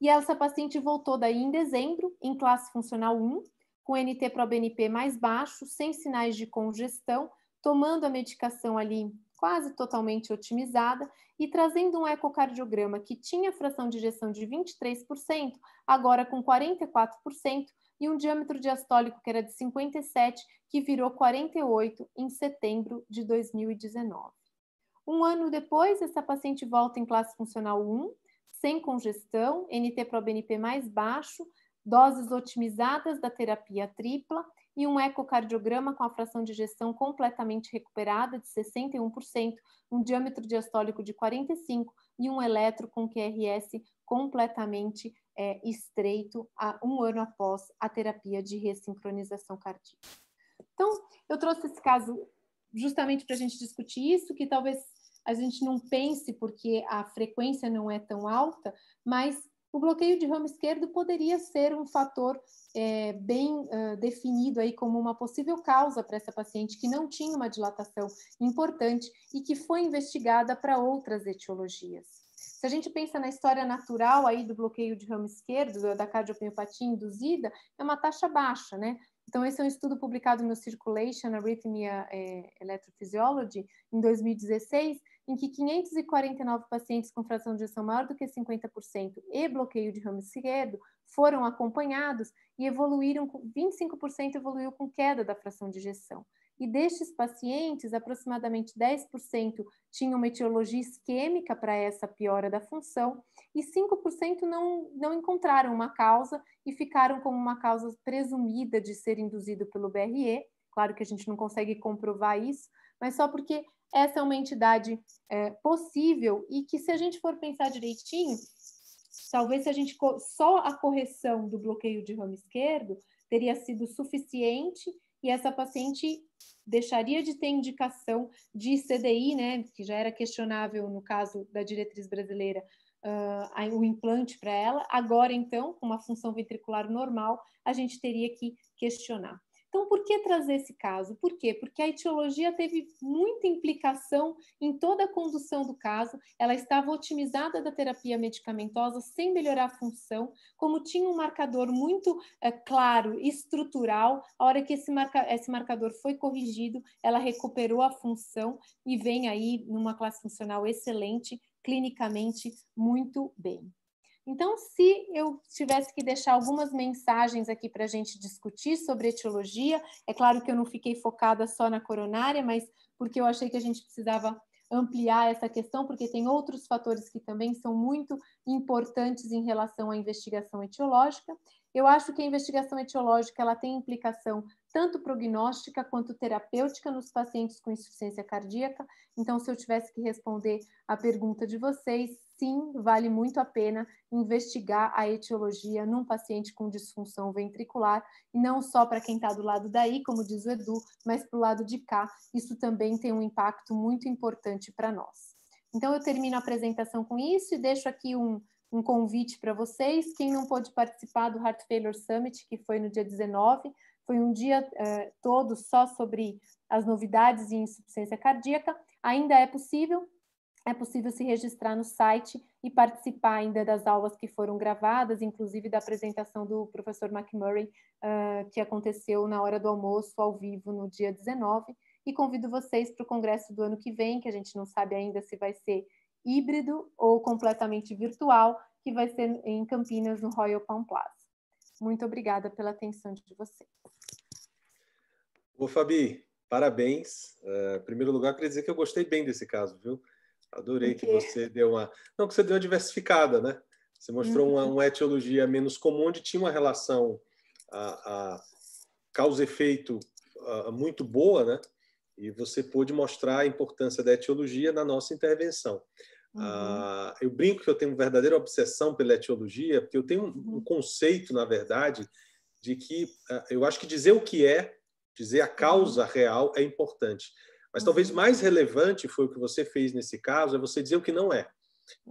E essa paciente voltou daí em dezembro, em classe funcional 1, com NT-proBNP mais baixo, sem sinais de congestão, tomando a medicação ali quase totalmente otimizada e trazendo um ecocardiograma que tinha fração de ejeção de 23%, agora com 44%, e um diâmetro diastólico que era de 57, que virou 48 em setembro de 2019. Um ano depois, essa paciente volta em classe funcional 1, sem congestão, NT-proBNP mais baixo, doses otimizadas da terapia tripla e um ecocardiograma com a fração de gestão completamente recuperada de 61%, um diâmetro diastólico de 45 e um eletro com QRS completamente é, estreito a, um ano após a terapia de ressincronização cardíaca. Então, eu trouxe esse caso justamente para a gente discutir isso, que talvez a gente não pense porque a frequência não é tão alta, mas o bloqueio de ramo esquerdo poderia ser um fator é, bem uh, definido aí como uma possível causa para essa paciente que não tinha uma dilatação importante e que foi investigada para outras etiologias. Se a gente pensa na história natural aí do bloqueio de ramo esquerdo, da cardiomiopatia induzida, é uma taxa baixa, né? Então, esse é um estudo publicado no Circulation Arrhythmia eh, Electrophysiology, em 2016, em que 549 pacientes com fração de ejeção maior do que 50% e bloqueio de ramo esquerdo foram acompanhados e evoluíram, com 25% evoluiu com queda da fração de ejeção e destes pacientes, aproximadamente 10% tinham uma etiologia isquêmica para essa piora da função, e 5% não, não encontraram uma causa e ficaram como uma causa presumida de ser induzido pelo BRE. Claro que a gente não consegue comprovar isso, mas só porque essa é uma entidade é, possível e que, se a gente for pensar direitinho, talvez se a gente só a correção do bloqueio de ramo esquerdo teria sido suficiente e essa paciente deixaria de ter indicação de CDI, né, que já era questionável no caso da diretriz brasileira, uh, o implante para ela. Agora, então, com uma função ventricular normal, a gente teria que questionar. Então, por que trazer esse caso? Por quê? Porque a etiologia teve muita implicação em toda a condução do caso, ela estava otimizada da terapia medicamentosa sem melhorar a função, como tinha um marcador muito é, claro, estrutural, a hora que esse, marca, esse marcador foi corrigido, ela recuperou a função e vem aí numa classe funcional excelente, clinicamente muito bem. Então, se eu tivesse que deixar algumas mensagens aqui para a gente discutir sobre etiologia, é claro que eu não fiquei focada só na coronária, mas porque eu achei que a gente precisava ampliar essa questão, porque tem outros fatores que também são muito importantes em relação à investigação etiológica. Eu acho que a investigação etiológica ela tem implicação tanto prognóstica quanto terapêutica nos pacientes com insuficiência cardíaca. Então, se eu tivesse que responder a pergunta de vocês, sim vale muito a pena investigar a etiologia num paciente com disfunção ventricular, e não só para quem está do lado daí, como diz o Edu, mas para o lado de cá, isso também tem um impacto muito importante para nós. Então, eu termino a apresentação com isso e deixo aqui um, um convite para vocês. Quem não pôde participar do Heart Failure Summit, que foi no dia 19, foi um dia eh, todo só sobre as novidades em insuficiência cardíaca, ainda é possível, é possível se registrar no site e participar ainda das aulas que foram gravadas, inclusive da apresentação do professor McMurray, uh, que aconteceu na hora do almoço, ao vivo, no dia 19. E convido vocês para o congresso do ano que vem, que a gente não sabe ainda se vai ser híbrido ou completamente virtual, que vai ser em Campinas, no Royal Palm Plaza. Muito obrigada pela atenção de vocês. Ô, Fabi, parabéns. Uh, em primeiro lugar, queria dizer que eu gostei bem desse caso, viu? Adorei que você deu uma. Não, que você deu uma diversificada, né? Você mostrou uhum. uma, uma, etiologia menos comum, onde tinha uma relação a, a causa-efeito muito boa, né? E você pôde mostrar a importância da etiologia na nossa intervenção. Ah, uhum. Ah, eu brinco que eu tenho uma verdadeira obsessão pela etiologia, porque eu tenho um, uhum. um conceito, na verdade, de que ah, eu acho que dizer o que é, dizer a uhum. causa real é importante. Mas talvez uhum. mais relevante foi o que você fez nesse caso, é você dizer o que não é.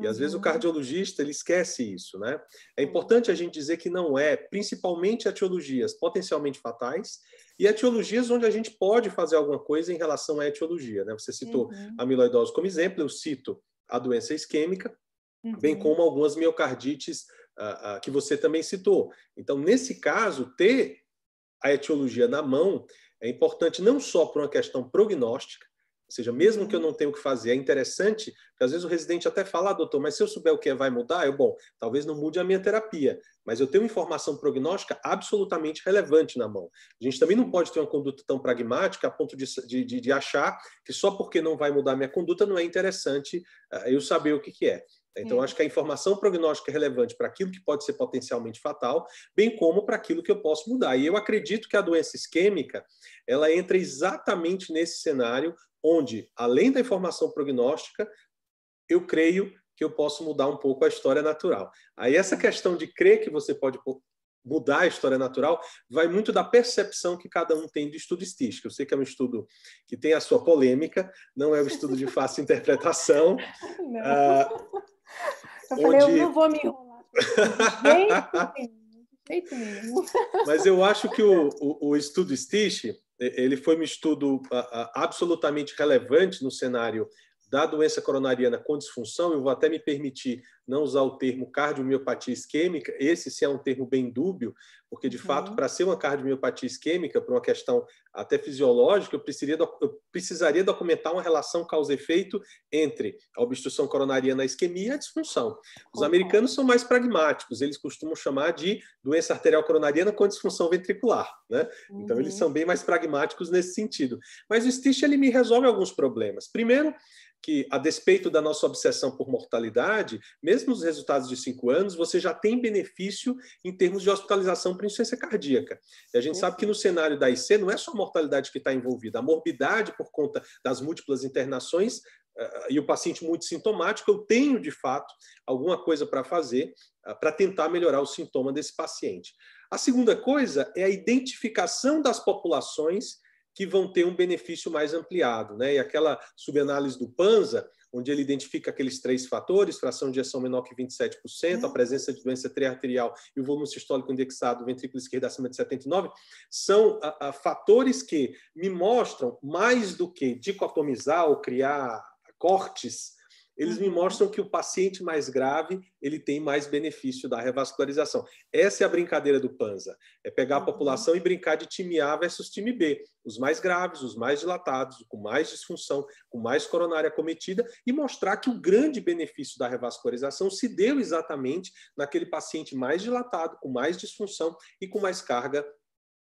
E às vezes o uhum. cardiologista ele esquece isso, né? É importante a gente dizer que não é, principalmente etiologias potencialmente fatais e etiologias onde a gente pode fazer alguma coisa em relação à etiologia, né? Você citou uhum. a amiloidose como exemplo, eu cito a doença isquêmica, uhum. bem como algumas miocardites uh, uh, que você também citou. Então, nesse caso, ter a etiologia na mão é importante não só por uma questão prognóstica, ou seja, mesmo que eu não tenha o que fazer, é interessante, porque às vezes o residente até fala, ah, doutor, mas se eu souber o que é, vai mudar? Eu, bom, talvez não mude a minha terapia, mas eu tenho informação prognóstica absolutamente relevante na mão. A gente também não pode ter uma conduta tão pragmática a ponto de, de, de achar que só porque não vai mudar a minha conduta não é interessante eh, eu saber o que, que é. Então, acho que a informação prognóstica é relevante para aquilo que pode ser potencialmente fatal, bem como para aquilo que eu posso mudar. E eu acredito que a doença isquêmica ela entra exatamente nesse cenário onde, além da informação prognóstica, eu creio que eu posso mudar um pouco a história natural. Aí essa questão de crer que você pode mudar a história natural vai muito da percepção que cada um tem de estudo estístico. Eu sei que é um estudo que tem a sua polêmica, não é um estudo de fácil interpretação. Não. Uh, eu falei, eu não vou me enrolar. jeito nenhum. Mas eu acho que o, o, o estudo Stich ele foi um estudo absolutamente relevante no cenário da doença coronariana com disfunção, eu vou até me permitir não usar o termo cardiomiopatia isquêmica, esse sim é um termo bem dúbio, porque, de uhum. fato, para ser uma cardiomiopatia isquêmica, por uma questão até fisiológica, eu precisaria, eu precisaria documentar uma relação causa-efeito entre a obstrução coronariana, a isquemia e a disfunção. Os uhum. americanos são mais pragmáticos, eles costumam chamar de doença arterial coronariana com disfunção ventricular. Né? Uhum. Então, eles uhum. são bem mais pragmáticos nesse sentido. Mas o Stitch ele me resolve alguns problemas. Primeiro, que, a despeito da nossa obsessão por mortalidade, mesmo os resultados de cinco anos, você já tem benefício em termos de hospitalização para insuficiência cardíaca. E a gente Sim. Uhum. sabe que no cenário da IC não é só a mortalidade que está envolvida, a morbidade por conta das múltiplas internações eh, eh, e o paciente muito sintomático, eu tenho de fato alguma coisa para fazer ah, para tentar melhorar o sintoma desse paciente. A segunda coisa é a identificação das populações que vão ter um benefício mais ampliado, né? E aquela subanálise do Panza, onde ele identifica aqueles três fatores, fração de ejeção menor que 27%, a presença de doença arterial e o volume sistólico indexado do ventrículo esquerdo acima de 79, são a, ah, a, ah, fatores que me mostram, mais do que dicotomizar ou criar cortes eles me uhum. mostram que o paciente mais grave ele tem mais benefício da revascularização. Essa é a brincadeira do Panza, é pegar a uhum. população e brincar de time A versus time B, os mais graves, os mais dilatados, com mais disfunção, com mais coronária cometida e mostrar que o grande benefício da revascularização se deu exatamente naquele paciente mais dilatado, com mais disfunção e com mais carga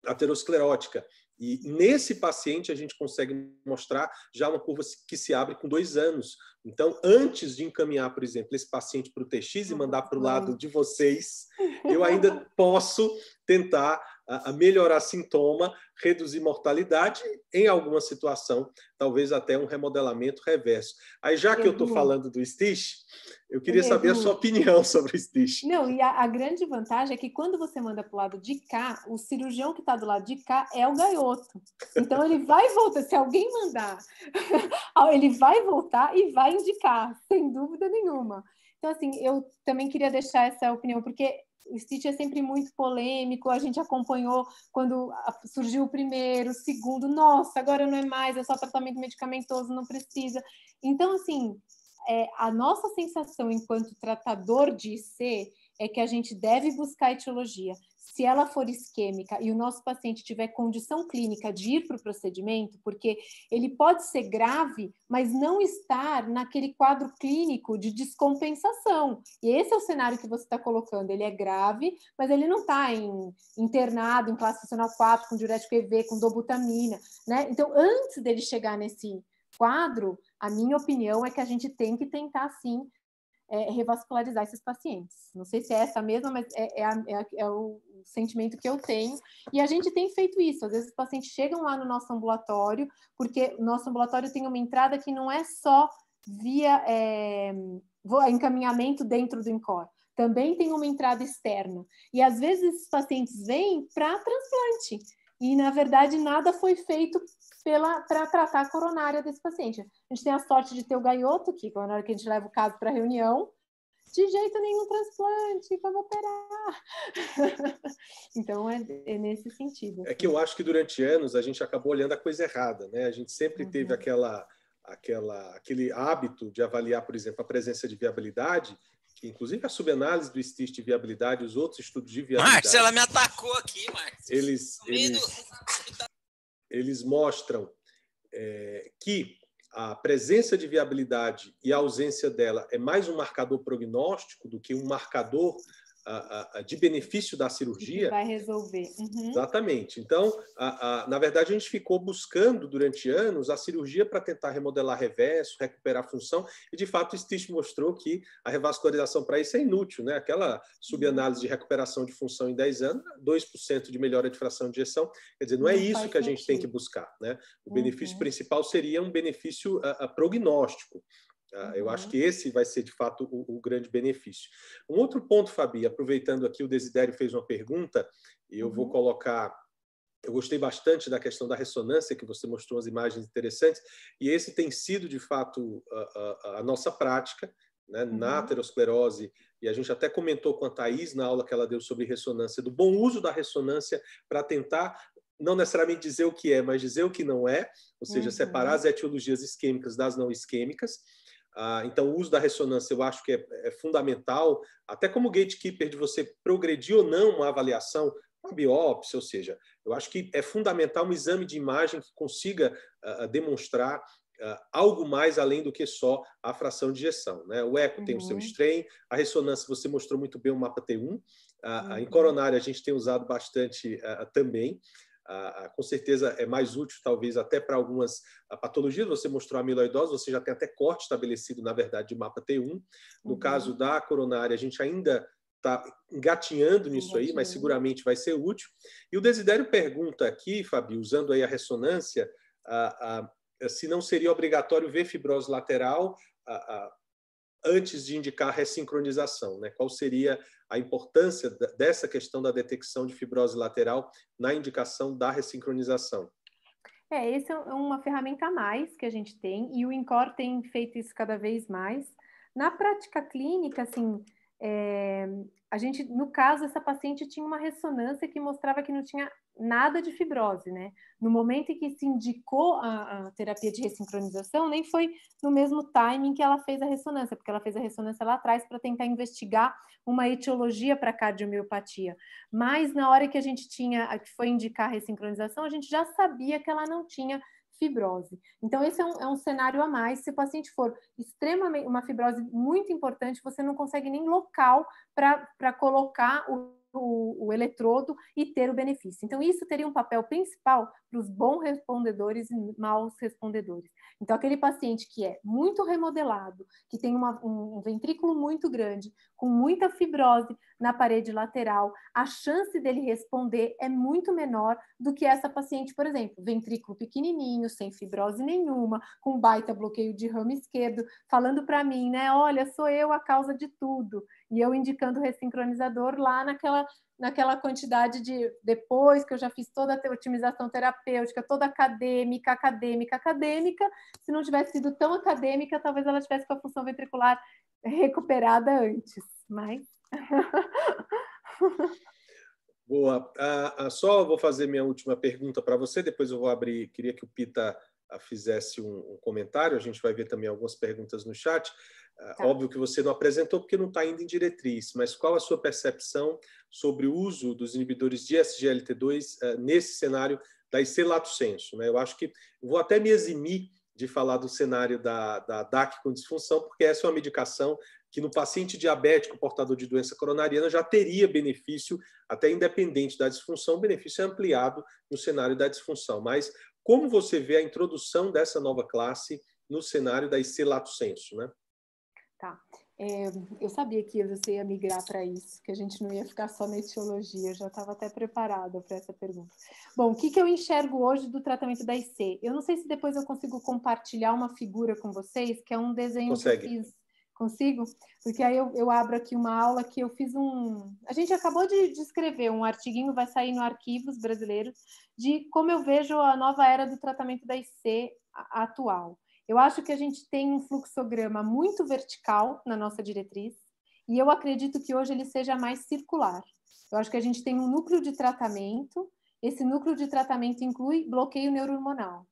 aterosclerótica. E nesse paciente a gente consegue mostrar já uma curva que se abre com dois anos. Então, antes de encaminhar, por exemplo, esse paciente para o TX e uhum. mandar para o lado de vocês, eu ainda posso tentar a melhorar sintoma, reduzir mortalidade, em alguma situação, talvez até um remodelamento reverso. Aí, já que eu estou falando do Stitch, eu queria saber a sua opinião sobre o Stitch. Não, e a, a grande vantagem é que quando você manda para o lado de cá, o cirurgião que está do lado de cá é o gaioto. Então, ele vai voltar, se alguém mandar, ele vai voltar e vai indicar, sem dúvida nenhuma. Então, assim, eu também queria deixar essa opinião, porque o Stitch é sempre muito polêmico, a gente acompanhou quando surgiu o primeiro, o segundo, nossa, agora não é mais, é só tratamento medicamentoso, não precisa. Então, assim, é, a nossa sensação enquanto tratador de IC é que a gente deve buscar etiologia, se ela for isquêmica e o nosso paciente tiver condição clínica de ir para o procedimento, porque ele pode ser grave, mas não estar naquele quadro clínico de descompensação. E esse é o cenário que você está colocando. Ele é grave, mas ele não está em internado, em classe funcional 4, com diurético EV, com dobutamina, né? Então, antes dele chegar nesse quadro, a minha opinião é que a gente tem que tentar, sim, é, revascularizar esses pacientes. Não sei se é essa mesma, mas é, é, a, é a, é, o sentimento que eu tenho. E a gente tem feito isso. Às vezes os pacientes chegam lá no nosso ambulatório, porque o nosso ambulatório tem uma entrada que não é só via é, encaminhamento dentro do INCOR também tem uma entrada externa. E às vezes esses pacientes vêm para transplante. E, na verdade, nada foi feito para tratar a coronária desse paciente. A gente tem a sorte de ter o gaioto, aqui, na hora que a gente leva o caso para reunião, de jeito nenhum transplante, vamos operar. então é, é, nesse sentido. É que eu assim. acho que durante anos a gente acabou olhando a coisa errada, né? A gente sempre uhum. teve aquela, aquela, aquele hábito de avaliar, por exemplo, a presença de viabilidade. que Inclusive a subanálise do STIS de viabilidade, os outros estudos de viabilidade. Marcia, ela me atacou aqui, Marcia. Eles. eles... eles mostram é, que a presença de viabilidade e a ausência dela é mais um marcador prognóstico do que um marcador de benefício da cirurgia. Que vai resolver. Uhum. Exatamente. Então, a, na verdade, a gente ficou buscando durante anos a cirurgia para tentar remodelar reverso, recuperar função, e de fato o Stitch mostrou que a revascularização para isso é inútil, né? Aquela subanálise de recuperação de função em 10 anos, 2% de melhora de fração de injeção, quer dizer, não, é não é isso que a gente sentido. tem que buscar, né? O uhum. benefício principal seria um benefício prognóstico. Ah, eu acho uhum. que esse vai ser, de fato, o, o, grande benefício. Um outro ponto, Fabi, aproveitando aqui, o Desidério fez uma pergunta, e eu uhum. vou colocar. Eu gostei bastante da questão da ressonância, que você mostrou umas imagens interessantes, e esse tem sido, de fato, a, a, a nossa prática né, uhum. na aterosclerose, e a gente até comentou com a Thais na aula que ela deu sobre ressonância, do bom uso da ressonância para tentar não necessariamente dizer o que é, mas dizer o que não é, ou seja, uhum. separar as etiologias isquêmicas das não isquêmicas. Ah, então, o uso da ressonância eu acho que é, é, fundamental, até como gatekeeper de você progredir ou não uma avaliação, uma biópsia, ou seja, eu acho que é fundamental um exame de imagem que consiga ah, ah demonstrar ah, algo mais além do que só a fração de injeção. Né? O eco uhum. tem o seu uhum. strain, a ressonância você mostrou muito bem o mapa T1, ah, ah, uhum. em coronária a gente tem usado bastante também com certeza é mais útil, talvez, até para algumas patologias. Você mostrou a amiloidose, você já tem até corte estabelecido, na verdade, de mapa T1. No uhum. caso da coronária, a gente ainda está engatinhando nisso aí, mas seguramente vai ser útil. E o Desidério pergunta aqui, Fabi, usando aí a ressonância, se não seria obrigatório ver fibrose lateral antes de indicar ressincronização, né? Qual seria a importância dessa questão da detecção de fibrose lateral na indicação da ressincronização. É, essa é, é uma ferramenta a mais que a gente tem, e o INCOR tem feito isso cada vez mais. Na prática clínica, assim, é, a gente, no caso, essa paciente tinha uma ressonância que mostrava que não tinha nada de fibrose, né? No momento em que se indicou a, a, terapia de ressincronização, nem foi no mesmo timing que ela fez a ressonância, porque ela fez a ressonância lá atrás para tentar investigar uma etiologia para cardiomiopatia. Mas na hora que a gente tinha, que foi indicar a ressincronização, a gente já sabia que ela não tinha fibrose. Então, esse é um, é um cenário a mais. Se o paciente for extremamente uma fibrose muito importante, você não consegue nem local para colocar o o, o eletrodo e ter o benefício. Então, isso teria um papel principal para os bons respondedores e maus respondedores. Então, aquele paciente que é muito remodelado, que tem uma, um, um ventrículo muito grande, com muita fibrose na parede lateral, a chance dele responder é muito menor do que essa paciente, por exemplo, ventrículo pequenininho, sem fibrose nenhuma, com baita bloqueio de ramo esquerdo, falando para mim, né? Olha, sou eu a causa de tudo e eu indicando o ressincronizador lá naquela, naquela quantidade de depois que eu já fiz toda a otimização terapêutica, toda acadêmica, acadêmica, acadêmica. Se não tivesse sido tão acadêmica, talvez ela tivesse com a função ventricular recuperada antes, mas. Boa. Ah, ah, só vou fazer minha última pergunta para você, depois eu vou abrir. Queria que o Pita fizesse um, um, comentário, a gente vai ver também algumas perguntas no chat. Ah, tá. Óbvio que você não apresentou porque não está ainda em diretriz, mas qual a sua percepção sobre o uso dos inibidores de SGLT2 uh, ah, nesse cenário da IC Lato Senso? Né? Eu acho que vou até me eximir de falar do cenário da, da DAC com disfunção, porque essa é uma medicação que no paciente diabético portador de doença coronariana já teria benefício, até independente da disfunção, benefício é ampliado no cenário da disfunção. Mas como você vê a introdução dessa nova classe no cenário da IC Lato Senso, né? Tá. É, eu sabia que você ia migrar para isso, que a gente não ia ficar só na etiologia, eu já estava até preparada para essa pergunta. Bom, o que, que eu enxergo hoje do tratamento da IC? Eu não sei se depois eu consigo compartilhar uma figura com vocês, que é um desenho Consegue. que eu fiz Consigo? Porque aí eu, eu, abro aqui uma aula que eu fiz um. A gente acabou de, de escrever um artiguinho, vai sair no Arquivos Brasileiros, de como eu vejo a nova era do tratamento da IC atual. Eu acho que a gente tem um fluxograma muito vertical na nossa diretriz, e eu acredito que hoje ele seja mais circular. Eu acho que a gente tem um núcleo de tratamento, esse núcleo de tratamento inclui bloqueio neurohormonal,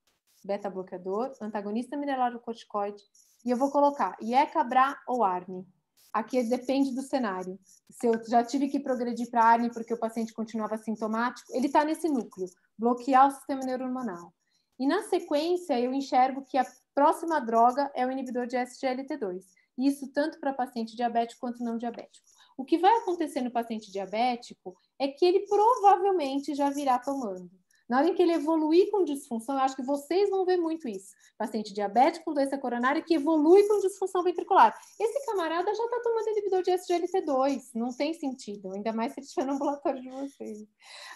beta-bloqueador, antagonista mineral do corticoide, e eu vou colocar IECA, é BRA ou ARME. Aqui é, depende do cenário. Se eu já tive que progredir para ARME porque o paciente continuava sintomático, ele está nesse núcleo, bloquear o sistema neuromonal. E na sequência, eu enxergo que a próxima droga é o inibidor de SGLT2. Isso tanto para paciente diabético quanto não diabético. O que vai acontecer no paciente diabético é que ele provavelmente já virá tomando. Na hora em que ele evoluir com disfunção, eu acho que vocês vão ver muito isso. Paciente diabético com doença coronária que evolui com disfunção ventricular. Esse camarada já está tomando inibidor de SGLT2, não tem sentido, ainda mais se ele estiver no ambulatório de vocês.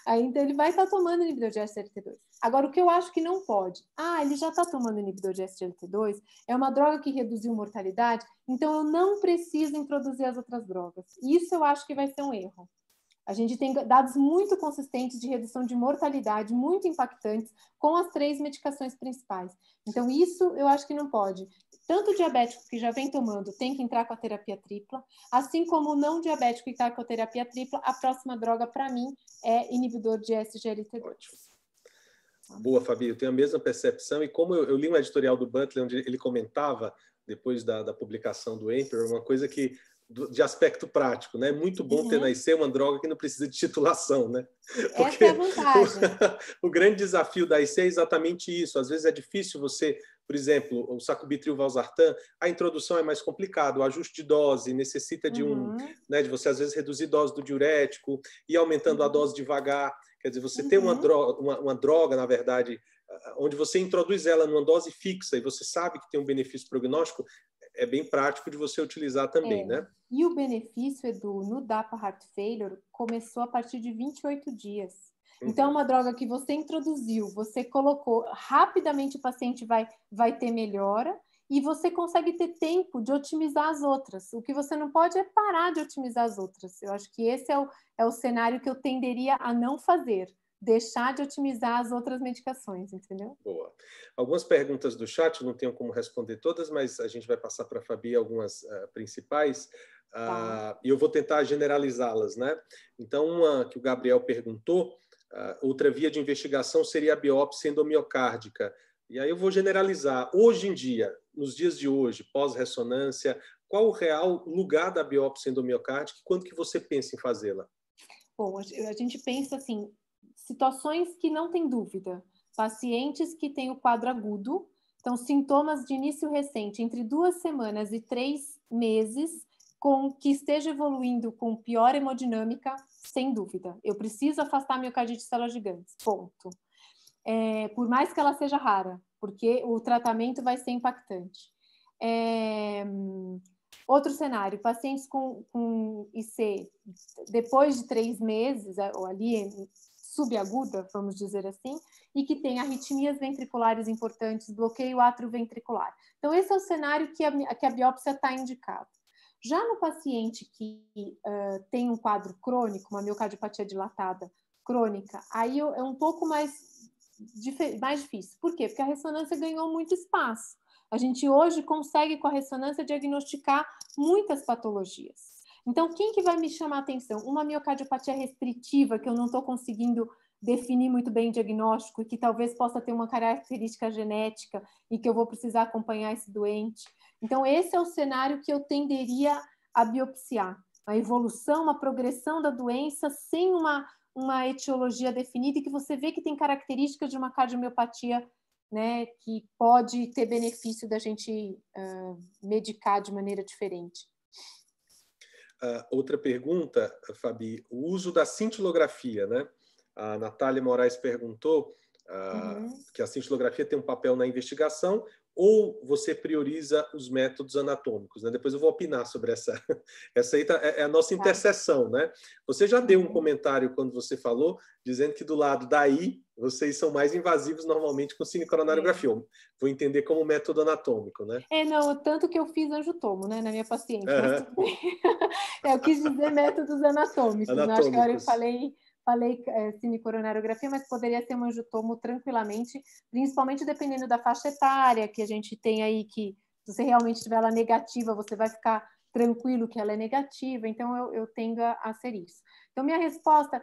Aí, então, ele vai estar tá tomando inibidor de SGLT2. Agora, o que eu acho que não pode? Ah, ele já está tomando inibidor de SGLT2, é uma droga que reduziu mortalidade, então eu não preciso introduzir as outras drogas. Isso eu acho que vai ser um erro. A gente tem dados muito consistentes de redução de mortalidade, muito impactantes, com as três medicações principais. Então, isso eu acho que não pode. Tanto o diabético que já vem tomando tem que entrar com a terapia tripla, assim como o não diabético que está com a terapia tripla, a próxima droga, para mim, é inibidor de SGLT2. Ótimo. Boa, Fabi, eu tenho a mesma percepção. E como eu, eu li um editorial do Butler, onde ele comentava, depois da, da publicação do Emperor, uma coisa que de aspecto prático, né? É muito bom uhum. ter na IC uma droga que não precisa de titulação, né? Porque Essa é a vantagem. O, o, grande desafio da IC é exatamente isso. Às vezes é difícil você, por exemplo, o sacubitril valsartan, a introdução é mais complicada, o ajuste de dose necessita de uhum. um, né, de você às vezes reduzir a dose do diurético e aumentando uhum. a dose devagar. Quer dizer, você tem uma uhum. droga, uma, uma droga, na verdade, ah, onde você introduz ela numa dose fixa e você sabe que tem um benefício prognóstico, é bem prático de você utilizar também, é. né? E o benefício, Edu, no DAPA Heart Failure começou a partir de 28 dias. Uhum. Então, é uma droga que você introduziu, você colocou, rapidamente o paciente vai, vai ter melhora e você consegue ter tempo de otimizar as outras. O que você não pode é parar de otimizar as outras. Eu acho que esse é o, é o cenário que eu tenderia a não fazer deixar de otimizar as outras medicações, entendeu? Boa. Algumas perguntas do chat, não tenho como responder todas, mas a gente vai passar para a Fabi algumas uh, principais. Uh, E eu vou tentar generalizá-las, né? Então, uma que o Gabriel perguntou, uh, outra via de investigação seria a biópsia endomiocárdica. E aí eu vou generalizar. Hoje em dia, nos dias de hoje, pós-ressonância, qual o real lugar da biópsia endomiocárdica e quando que você pensa em fazê-la? Bom, a gente pensa assim, situações que não tem dúvida, pacientes que têm o quadro agudo, então sintomas de início recente entre duas semanas e três meses, com que esteja evoluindo com pior hemodinâmica, sem dúvida. Eu preciso afastar miocardite de células gigantes, ponto. É, por mais que ela seja rara, porque o tratamento vai ser impactante. É, outro cenário, pacientes com, com, IC depois de três meses, ou ali subaguda, vamos dizer assim, e que tem arritmias ventriculares importantes, bloqueio atrioventricular. Então, esse é o cenário que a, que a biópsia está indicada. Já no paciente que uh, tem um quadro crônico, uma miocardiopatia dilatada crônica, aí é um pouco mais, mais difícil. Por quê? Porque a ressonância ganhou muito espaço. A gente hoje consegue, com a ressonância, diagnosticar muitas patologias. Então, quem que vai me chamar a atenção? Uma miocardiopatia restritiva que eu não estou conseguindo definir muito bem o diagnóstico e que talvez possa ter uma característica genética e que eu vou precisar acompanhar esse doente. Então, esse é o cenário que eu tenderia a biopsiar. A evolução, a progressão da doença sem uma, uma etiologia definida e que você vê que tem características de uma cardiomiopatia né, que pode ter benefício da gente uh, medicar de maneira diferente. Uh, outra pergunta, Fabi, o uso da cintilografia, né? A Natália Moraes perguntou uh, uhum. que a cintilografia tem um papel na investigação, ou você prioriza os métodos anatômicos? Né? Depois eu vou opinar sobre essa. Essa aí tá, é, é a nossa tá. interseção, né? Você já deu um uhum. comentário quando você falou, dizendo que do lado daí vocês são mais invasivos normalmente com sincronariografia. Vou entender como método anatômico, né? É, não, tanto que eu fiz angiotomo, né, na minha paciente. Uhum. É, eu quis dizer métodos anatômicos, anatômicos. Né? acho que agora eu falei Falei é, eh, cinecoronarografia, mas poderia ser um angiotomo tranquilamente, principalmente dependendo da faixa etária que a gente tem aí, que se você realmente tiver ela negativa, você vai ficar tranquilo que ela é negativa, então eu, eu tendo a, a ser isso. Então, minha resposta,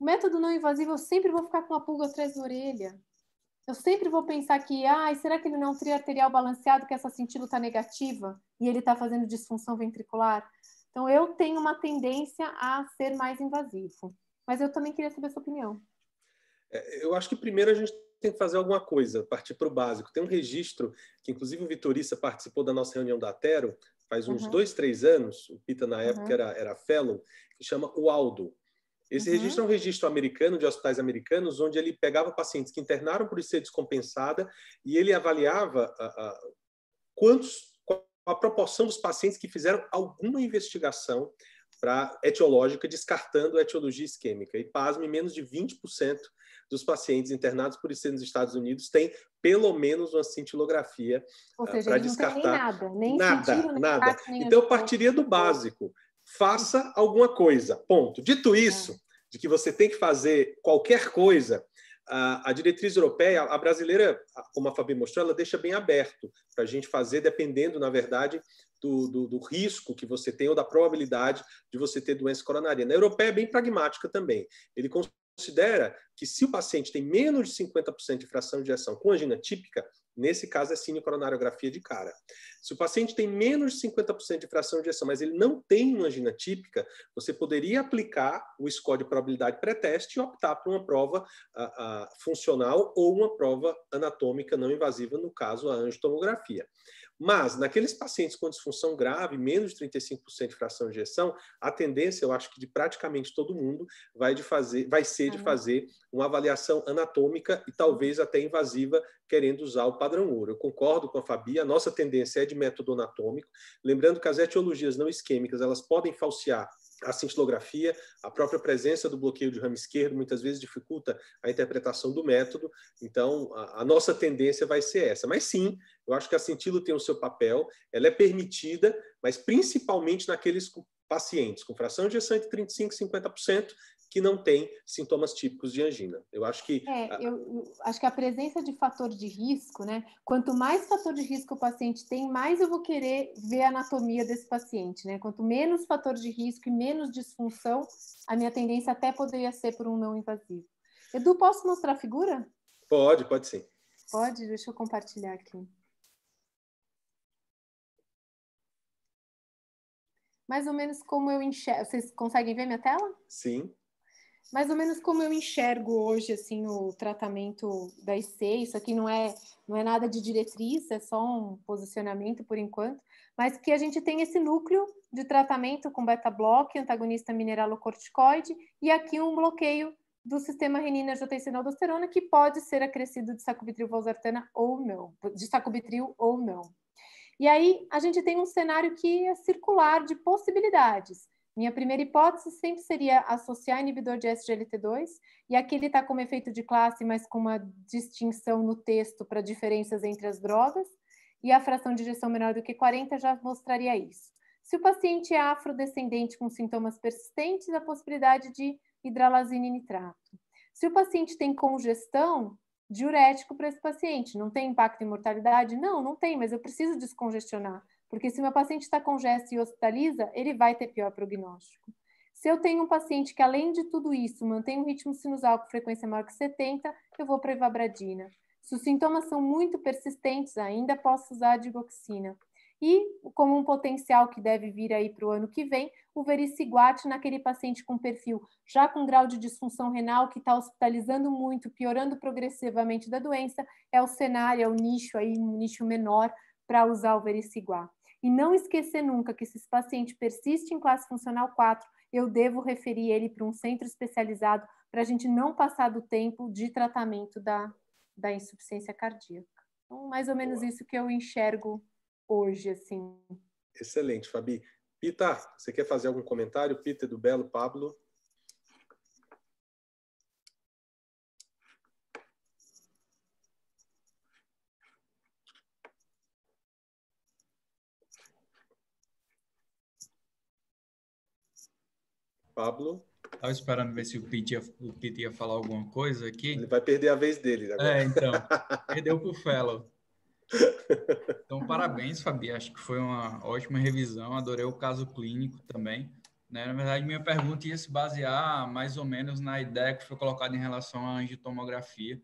método não invasivo, eu sempre vou ficar com uma pulga atrás da orelha. Eu sempre vou pensar que, ai, será que ele não tem é arterial balanceado, que essa cintila está negativa e ele está fazendo disfunção ventricular? Então, eu tenho uma tendência a ser mais invasivo. Mas eu também queria saber a sua opinião. É, eu acho que primeiro a gente tem que fazer alguma coisa, partir para o básico. Tem um registro que, inclusive, o Vitorista participou da nossa reunião da Atero, faz uns uhum. dois, três anos, o Pita na uhum. época uhum. era, era fellow, que chama o Aldo. Esse uhum. registro é um registro americano, de hospitais americanos, onde ele pegava pacientes que internaram por ser descompensada e ele avaliava a, a, quantos, a proporção dos pacientes que fizeram alguma investigação para etiológica, descartando a etiologia isquêmica. E, pasme, menos de 20% dos pacientes internados por isso nos Estados Unidos têm pelo menos uma cintilografia ah, para descartar. nem nada, nem nada. nada. então, eu partiria do básico. Faça alguma coisa, ponto. Dito é. isso, é. de que você tem que fazer qualquer coisa, a diretriz europeia, a brasileira, como a Fabi mostrou, ela deixa bem aberto para a gente fazer, dependendo, na verdade, do, do, do, risco que você tem ou da probabilidade de você ter doença coronariana. A europeia é bem pragmática também. Ele considera que se o paciente tem menos de 50% de fração de ejeção com angina típica, nesse caso é cinecoronariografia de cara. Se o paciente tem menos de 50% de fração de ejeção, mas ele não tem uma angina típica, você poderia aplicar o score de probabilidade pré-teste e optar por uma prova funcional ou uma prova anatômica não invasiva, no caso a angiotomografia. Mas, naqueles pacientes com disfunção grave, menos de 35% de fração de ejeção, a tendência, eu acho que de praticamente todo mundo, vai, de fazer, vai ser de fazer uma avaliação anatômica e talvez até invasiva, querendo usar o padrão ouro. Eu concordo com a Fabi, a nossa tendência é de método anatômico. Lembrando que as etiologias não isquêmicas, elas podem falsear a cintilografia, a própria presença do bloqueio de ramo esquerdo muitas vezes dificulta a interpretação do método, então a, a, nossa tendência vai ser essa. Mas sim, eu acho que a cintila tem o seu papel, ela é permitida, mas principalmente naqueles pacientes com fração de injeção entre 35% e 50%, que não têm sintomas típicos de angina. Eu acho que. É, eu acho que a presença de fator de risco, né? Quanto mais fator de risco o paciente tem, mais eu vou querer ver a anatomia desse paciente, né? Quanto menos fator de risco e menos disfunção, a minha tendência até poderia ser por um não invasivo. Edu, posso mostrar a figura? Pode, pode sim. Pode, deixa eu compartilhar aqui. mais ou menos como eu enxergo. Vocês conseguem ver minha tela? Sim mais ou menos como eu enxergo hoje assim o tratamento da IC, isso aqui não é não é nada de diretriz, é só um posicionamento por enquanto, mas que a gente tem esse núcleo de tratamento com beta bloque, antagonista mineralocorticoide e aqui um bloqueio do sistema renina angiotensina aldosterona que pode ser acrescido de sacubitril valsartana ou não, de sacubitril ou não. E aí a gente tem um cenário que é circular de possibilidades minha primeira hipótese sempre seria associar inibidor de SGLT2, e aqui ele está como efeito de classe, mas com uma distinção no texto para diferenças entre as drogas, e a fração de injeção menor do que 40 já mostraria isso. Se o paciente é afrodescendente com sintomas persistentes, a possibilidade de hidralazina e nitrato. Se o paciente tem congestão, diurético para esse paciente, não tem impacto em mortalidade? Não, não tem, mas eu preciso descongestionar porque se meu paciente está com gesto e hospitaliza, ele vai ter pior prognóstico. Se eu tenho um paciente que, além de tudo isso, mantém um ritmo sinusal com frequência maior que 70, eu vou para evabradina. Se os sintomas são muito persistentes, ainda posso usar a digoxina. E, como um potencial que deve vir aí para o ano que vem, o vericiguate naquele paciente com perfil já com grau de disfunção renal, que está hospitalizando muito, piorando progressivamente da doença, é o cenário, é o nicho aí, um nicho menor para usar o vericiguate. E não esquecer nunca que se esse paciente persiste em classe funcional 4, eu devo referir ele para um centro especializado para a gente não passar do tempo de tratamento da, da insuficiência cardíaca. Então, mais ou menos Boa. isso que eu enxergo hoje, assim. Excelente, Fabi. Pita, você quer fazer algum comentário? Peter do Belo, Pablo? Pablo. Estava esperando ver se o Pete, ia, o Pete ia falar alguma coisa aqui. Ele vai perder a vez dele agora. É, então. Perdeu para o Fellow. Então, parabéns, Fabi. Acho que foi uma ótima revisão. Adorei o caso clínico também. Né? Na verdade, minha pergunta ia se basear mais ou menos na ideia que foi colocada em relação à angiotomografia.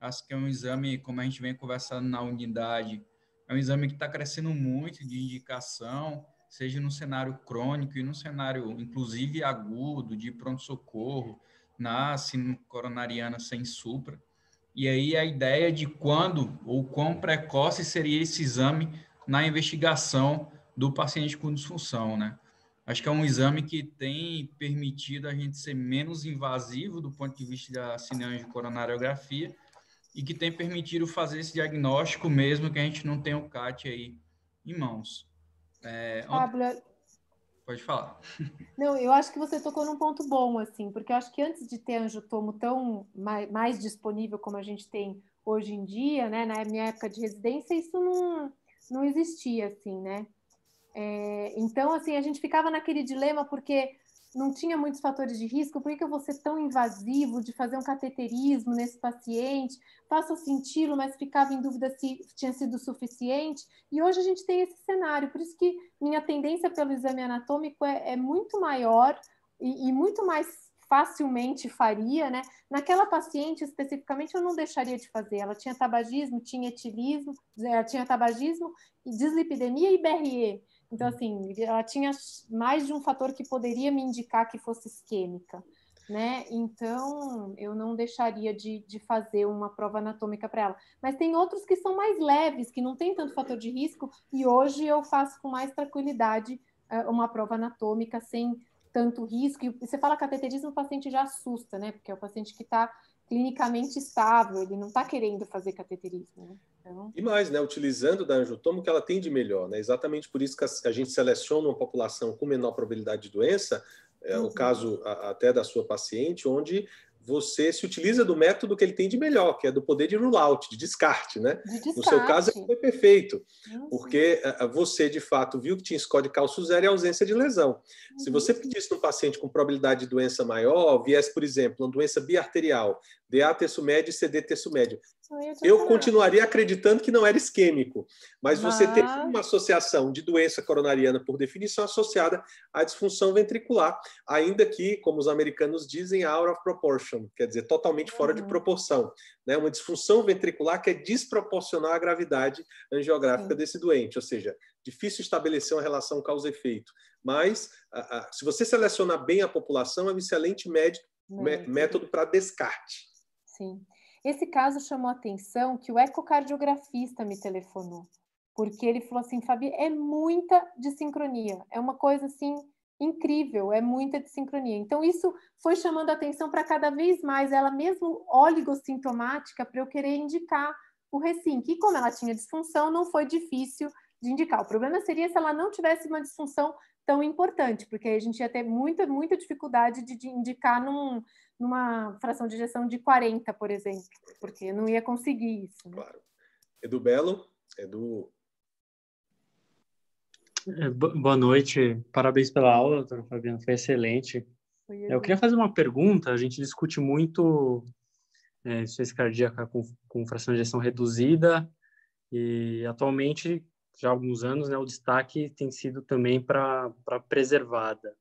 Acho que é um exame, como a gente vem conversando na unidade, é um exame que está crescendo muito de indicação seja num cenário crônico e num cenário, inclusive, agudo, de pronto-socorro, na sino coronariana sem supra. E aí a ideia de quando ou quão precoce seria esse exame na investigação do paciente com disfunção, né? Acho que é um exame que tem permitido a gente ser menos invasivo do ponto de vista da coronariografia e que tem permitido fazer esse diagnóstico mesmo que a gente não tenha o CAT aí em mãos. É, ontem... Pode falar. Não, eu acho que você tocou num ponto bom, assim, porque eu acho que antes de ter tomo tão mais, mais disponível como a gente tem hoje em dia, né? Na minha época de residência, isso não, não existia, assim, né? É, então, assim, a gente ficava naquele dilema porque não tinha muitos fatores de risco, por que, que eu vou ser tão invasivo de fazer um cateterismo nesse paciente? Faço senti-lo, mas ficava em dúvida se tinha sido suficiente. E hoje a gente tem esse cenário, por isso que minha tendência pelo exame anatômico é, é muito maior e, e muito mais facilmente faria, né? Naquela paciente especificamente eu não deixaria de fazer. Ela tinha tabagismo, tinha etilismo, ela eh, tinha tabagismo, dislipidemia e BRE. Então, assim, ela tinha mais de um fator que poderia me indicar que fosse isquêmica, né? Então, eu não deixaria de, de fazer uma prova anatômica para ela. Mas tem outros que são mais leves, que não tem tanto fator de risco, e hoje eu faço com mais tranquilidade eh, uma prova anatômica sem tanto risco. E você fala cateterismo, o paciente já assusta, né? Porque é o paciente que está clinicamente estável, ele não está querendo fazer cateterismo. Né? Então... E mais, né, utilizando da angiotomo, o que ela tem de melhor, né? Exatamente por isso que a, gente seleciona uma população com menor probabilidade de doença, é, uhum. o caso a, até da sua paciente, onde você se utiliza do método que ele tem de melhor, que é do poder de rule out, de descarte, né? De descarte. No seu caso, foi perfeito, uhum. porque eh, eh, você, de fato, viu que tinha score de cálcio zero e ausência de lesão. Se uhum. você pedisse um paciente com probabilidade de doença maior, viesse, por exemplo, uma doença biarterial, DA terço médio e CD terço médio, eu continuaria acreditando que não era isquêmico, mas você tem ah. uma associação de doença coronariana, por definição, associada à disfunção ventricular, ainda que, como os americanos dizem, out of proportion, quer dizer, totalmente fora uhum. de proporção. Né? Uma disfunção ventricular que é desproporcional à gravidade angiográfica desse doente, ou seja, difícil estabelecer uma relação causa-efeito. Mas, se você selecionar bem a população, é um excelente médico, método para descarte. Sim. Esse caso chamou a atenção que o ecocardiografista me telefonou, porque ele falou assim, Fabi, é muita desincronia, é uma coisa assim incrível, é muita desincronia. Então isso foi chamando a atenção para cada vez mais ela mesmo oligossintomática para eu querer indicar o Recink. E como ela tinha disfunção, não foi difícil de indicar. O problema seria se ela não tivesse uma disfunção tão importante, porque aí a gente ia ter muita, muita dificuldade de, de indicar num, numa fração de injeção de 40, por exemplo, porque eu não ia conseguir isso. Né? Claro. Edu é Belo, Edu. É, é boa noite, parabéns pela aula, doutora Fabiana, foi excelente. Foi eu queria fazer uma pergunta, a gente discute muito é, insuficiência cardíaca com, com fração de injeção reduzida e atualmente, já há alguns anos, né, o destaque tem sido também para preservada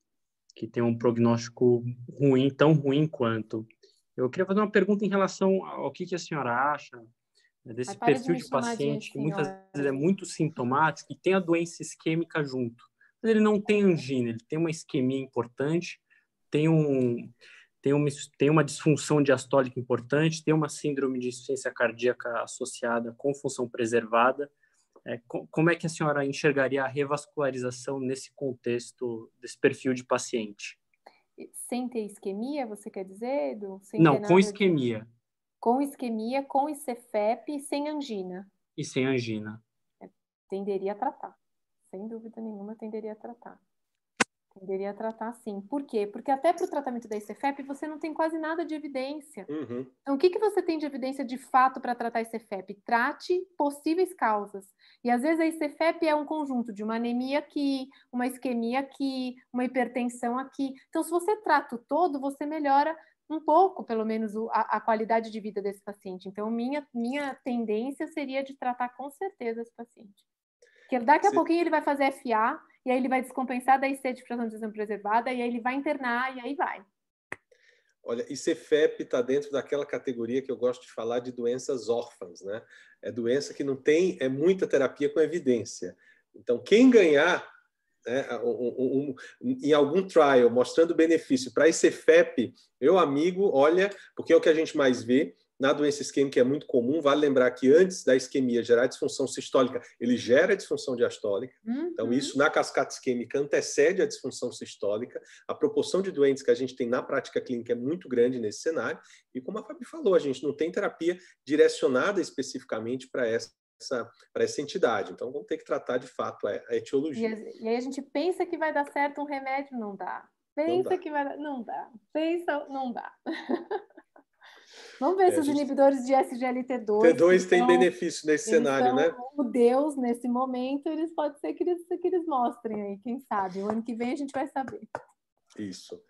que tem um prognóstico ruim, tão ruim quanto. Eu queria fazer uma pergunta em relação ao que, que a senhora acha né, desse perfil de, de paciente de que muitas vezes é muito sintomático e tem a doença isquêmica junto. Mas ele não tem angina, ele tem uma isquemia importante, tem, um, tem, uma, tem uma disfunção diastólica importante, tem uma síndrome de insuficiência cardíaca associada com função preservada, é, como é que a senhora enxergaria a revascularização nesse contexto desse perfil de paciente? Sem ter isquemia, você quer dizer, Edu? Sem Não, com isquemia. De... Com isquemia, com ICFEP e sem angina. E sem angina. É, tenderia a tratar. Sem dúvida nenhuma, tenderia a tratar. Poderia tratar sim. Por quê? Porque até para o tratamento da ICFEP você não tem quase nada de evidência. Uhum. Então, o que, que você tem de evidência de fato para tratar a ICFEP? Trate possíveis causas. E às vezes a ICFEP é um conjunto de uma anemia aqui, uma isquemia aqui, uma hipertensão aqui. Então, se você trata o todo, você melhora um pouco, pelo menos, a, a qualidade de vida desse paciente. Então, minha, minha tendência seria de tratar com certeza esse paciente. Porque daqui a sim. pouquinho ele vai fazer FA e aí ele vai descompensar da IC de fração de exame preservada, e aí ele vai internar, e aí vai. Olha, e CFEP está dentro daquela categoria que eu gosto de falar de doenças órfãs, né? É doença que não tem, é muita terapia com evidência. Então, quem ganhar né, um, um, um, em algum trial mostrando benefício para ICFEP, meu amigo, olha, porque é o que a gente mais vê, na doença isquêmica é muito comum. Vale lembrar que antes da isquemia gerar disfunção sistólica, ele gera disfunção diastólica. Então, uhum. Então, isso na cascata isquêmica antecede a disfunção sistólica. A proporção de doentes que a gente tem na prática clínica é muito grande nesse cenário. E como a Fabi falou, a gente não tem terapia direcionada especificamente para essa para essa entidade. Então, vamos ter que tratar de fato a, a etiologia. E, e, aí a gente pensa que vai dar certo um remédio, não dá. Pensa não dá. que vai dar, não dá. Pensa, não dá. Vamos ver é, se os inibidores de SGLT2. T2 tem benefício nesse cenário, né? O Deus, nesse momento, eles pode ser que eles, que eles mostrem aí, quem sabe. O ano que vem a gente vai saber. Isso.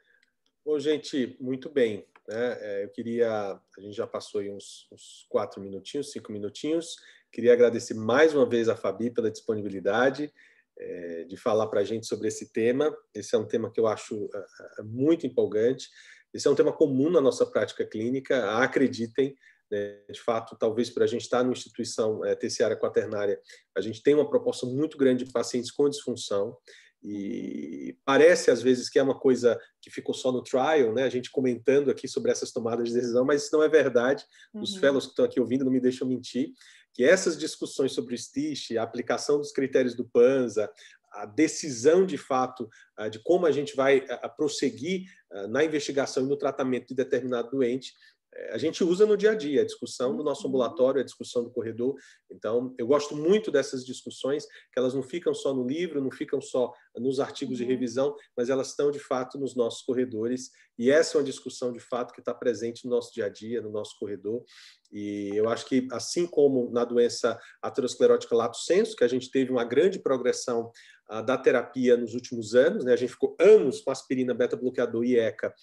Bom, gente, muito bem. Né? É, eu queria. A gente já passou aí uns, uns quatro minutinhos, cinco minutinhos. Queria agradecer mais uma vez a Fabi pela disponibilidade é, de falar para a gente sobre esse tema. Esse é um tema que eu acho é, é, muito empolgante. Esse é um tema comum na nossa prática clínica, acreditem. Né? De fato, talvez para a gente estar numa instituição é, terciária quaternária, a gente tem uma proporção muito grande de pacientes com disfunção. E parece às vezes que é uma coisa que ficou só no trial, né? A gente comentando aqui sobre essas tomadas de decisão, mas isso não é verdade. Uhum. Os fellows que estão aqui ouvindo não me deixam mentir que essas discussões sobre o STISH, a aplicação dos critérios do PANSA, a decisão de fato ah, de como a gente vai ah, prosseguir ah, na investigação e no tratamento de determinado doente, eh, a gente usa no dia a dia, a discussão do nosso uhum. ambulatório, a discussão do corredor. Então, eu gosto muito dessas discussões, que elas não ficam só no livro, não ficam só nos artigos de uhum. revisão, mas elas estão, de fato, nos nossos corredores. E essa é uma discussão, de fato, que está presente no nosso dia a dia, no nosso corredor. E eu acho que, assim como na doença aterosclerótica lato senso, que a gente teve uma grande progressão da terapia nos últimos anos. Né? A gente ficou anos com aspirina, beta-bloqueador e ECA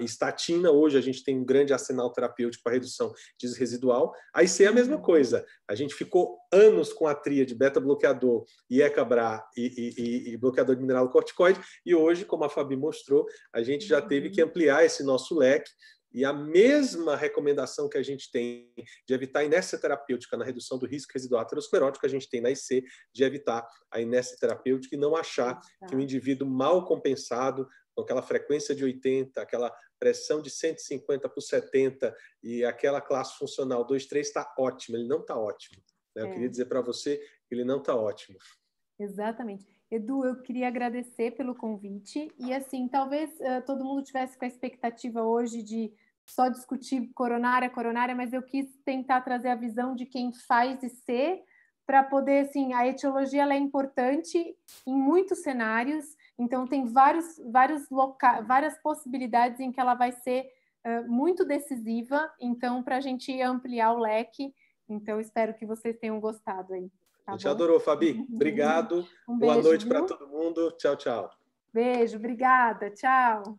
e estatina. Hoje a gente tem um grande arsenal terapêutico para redução de residual. A IC é a mesma coisa. A gente ficou anos com a tria de beta-bloqueador ieca, ECA-BRA e, e, e, bloqueador de mineral corticoide. E hoje, como a Fabi mostrou, a gente já teve que ampliar esse nosso leque e a mesma recomendação que a gente tem de evitar a inércia terapêutica na redução do risco residual aterosclerótico, a gente tem na IC de evitar a inércia terapêutica e não achar que um indivíduo mal compensado, com aquela frequência de 80, aquela pressão de 150 por 70 e aquela classe funcional 2, 3 está ótimo ele não está ótimo. Né? Eu é. queria dizer para você que ele não está ótimo. Exatamente. Edu, eu queria agradecer pelo convite e assim, talvez uh, todo mundo tivesse com a expectativa hoje de só discutir coronária, coronária, mas eu quis tentar trazer a visão de quem faz e ser, para poder, assim, a etiologia é importante em muitos cenários, então tem vários, vários loca várias possibilidades em que ela vai ser uh, muito decisiva, então para a gente ampliar o leque, então espero que vocês tenham gostado aí. Tá a gente bom? adorou, Fabi. Obrigado. um beijo, Boa noite para todo mundo. Tchau, tchau. Beijo, obrigada. Tchau.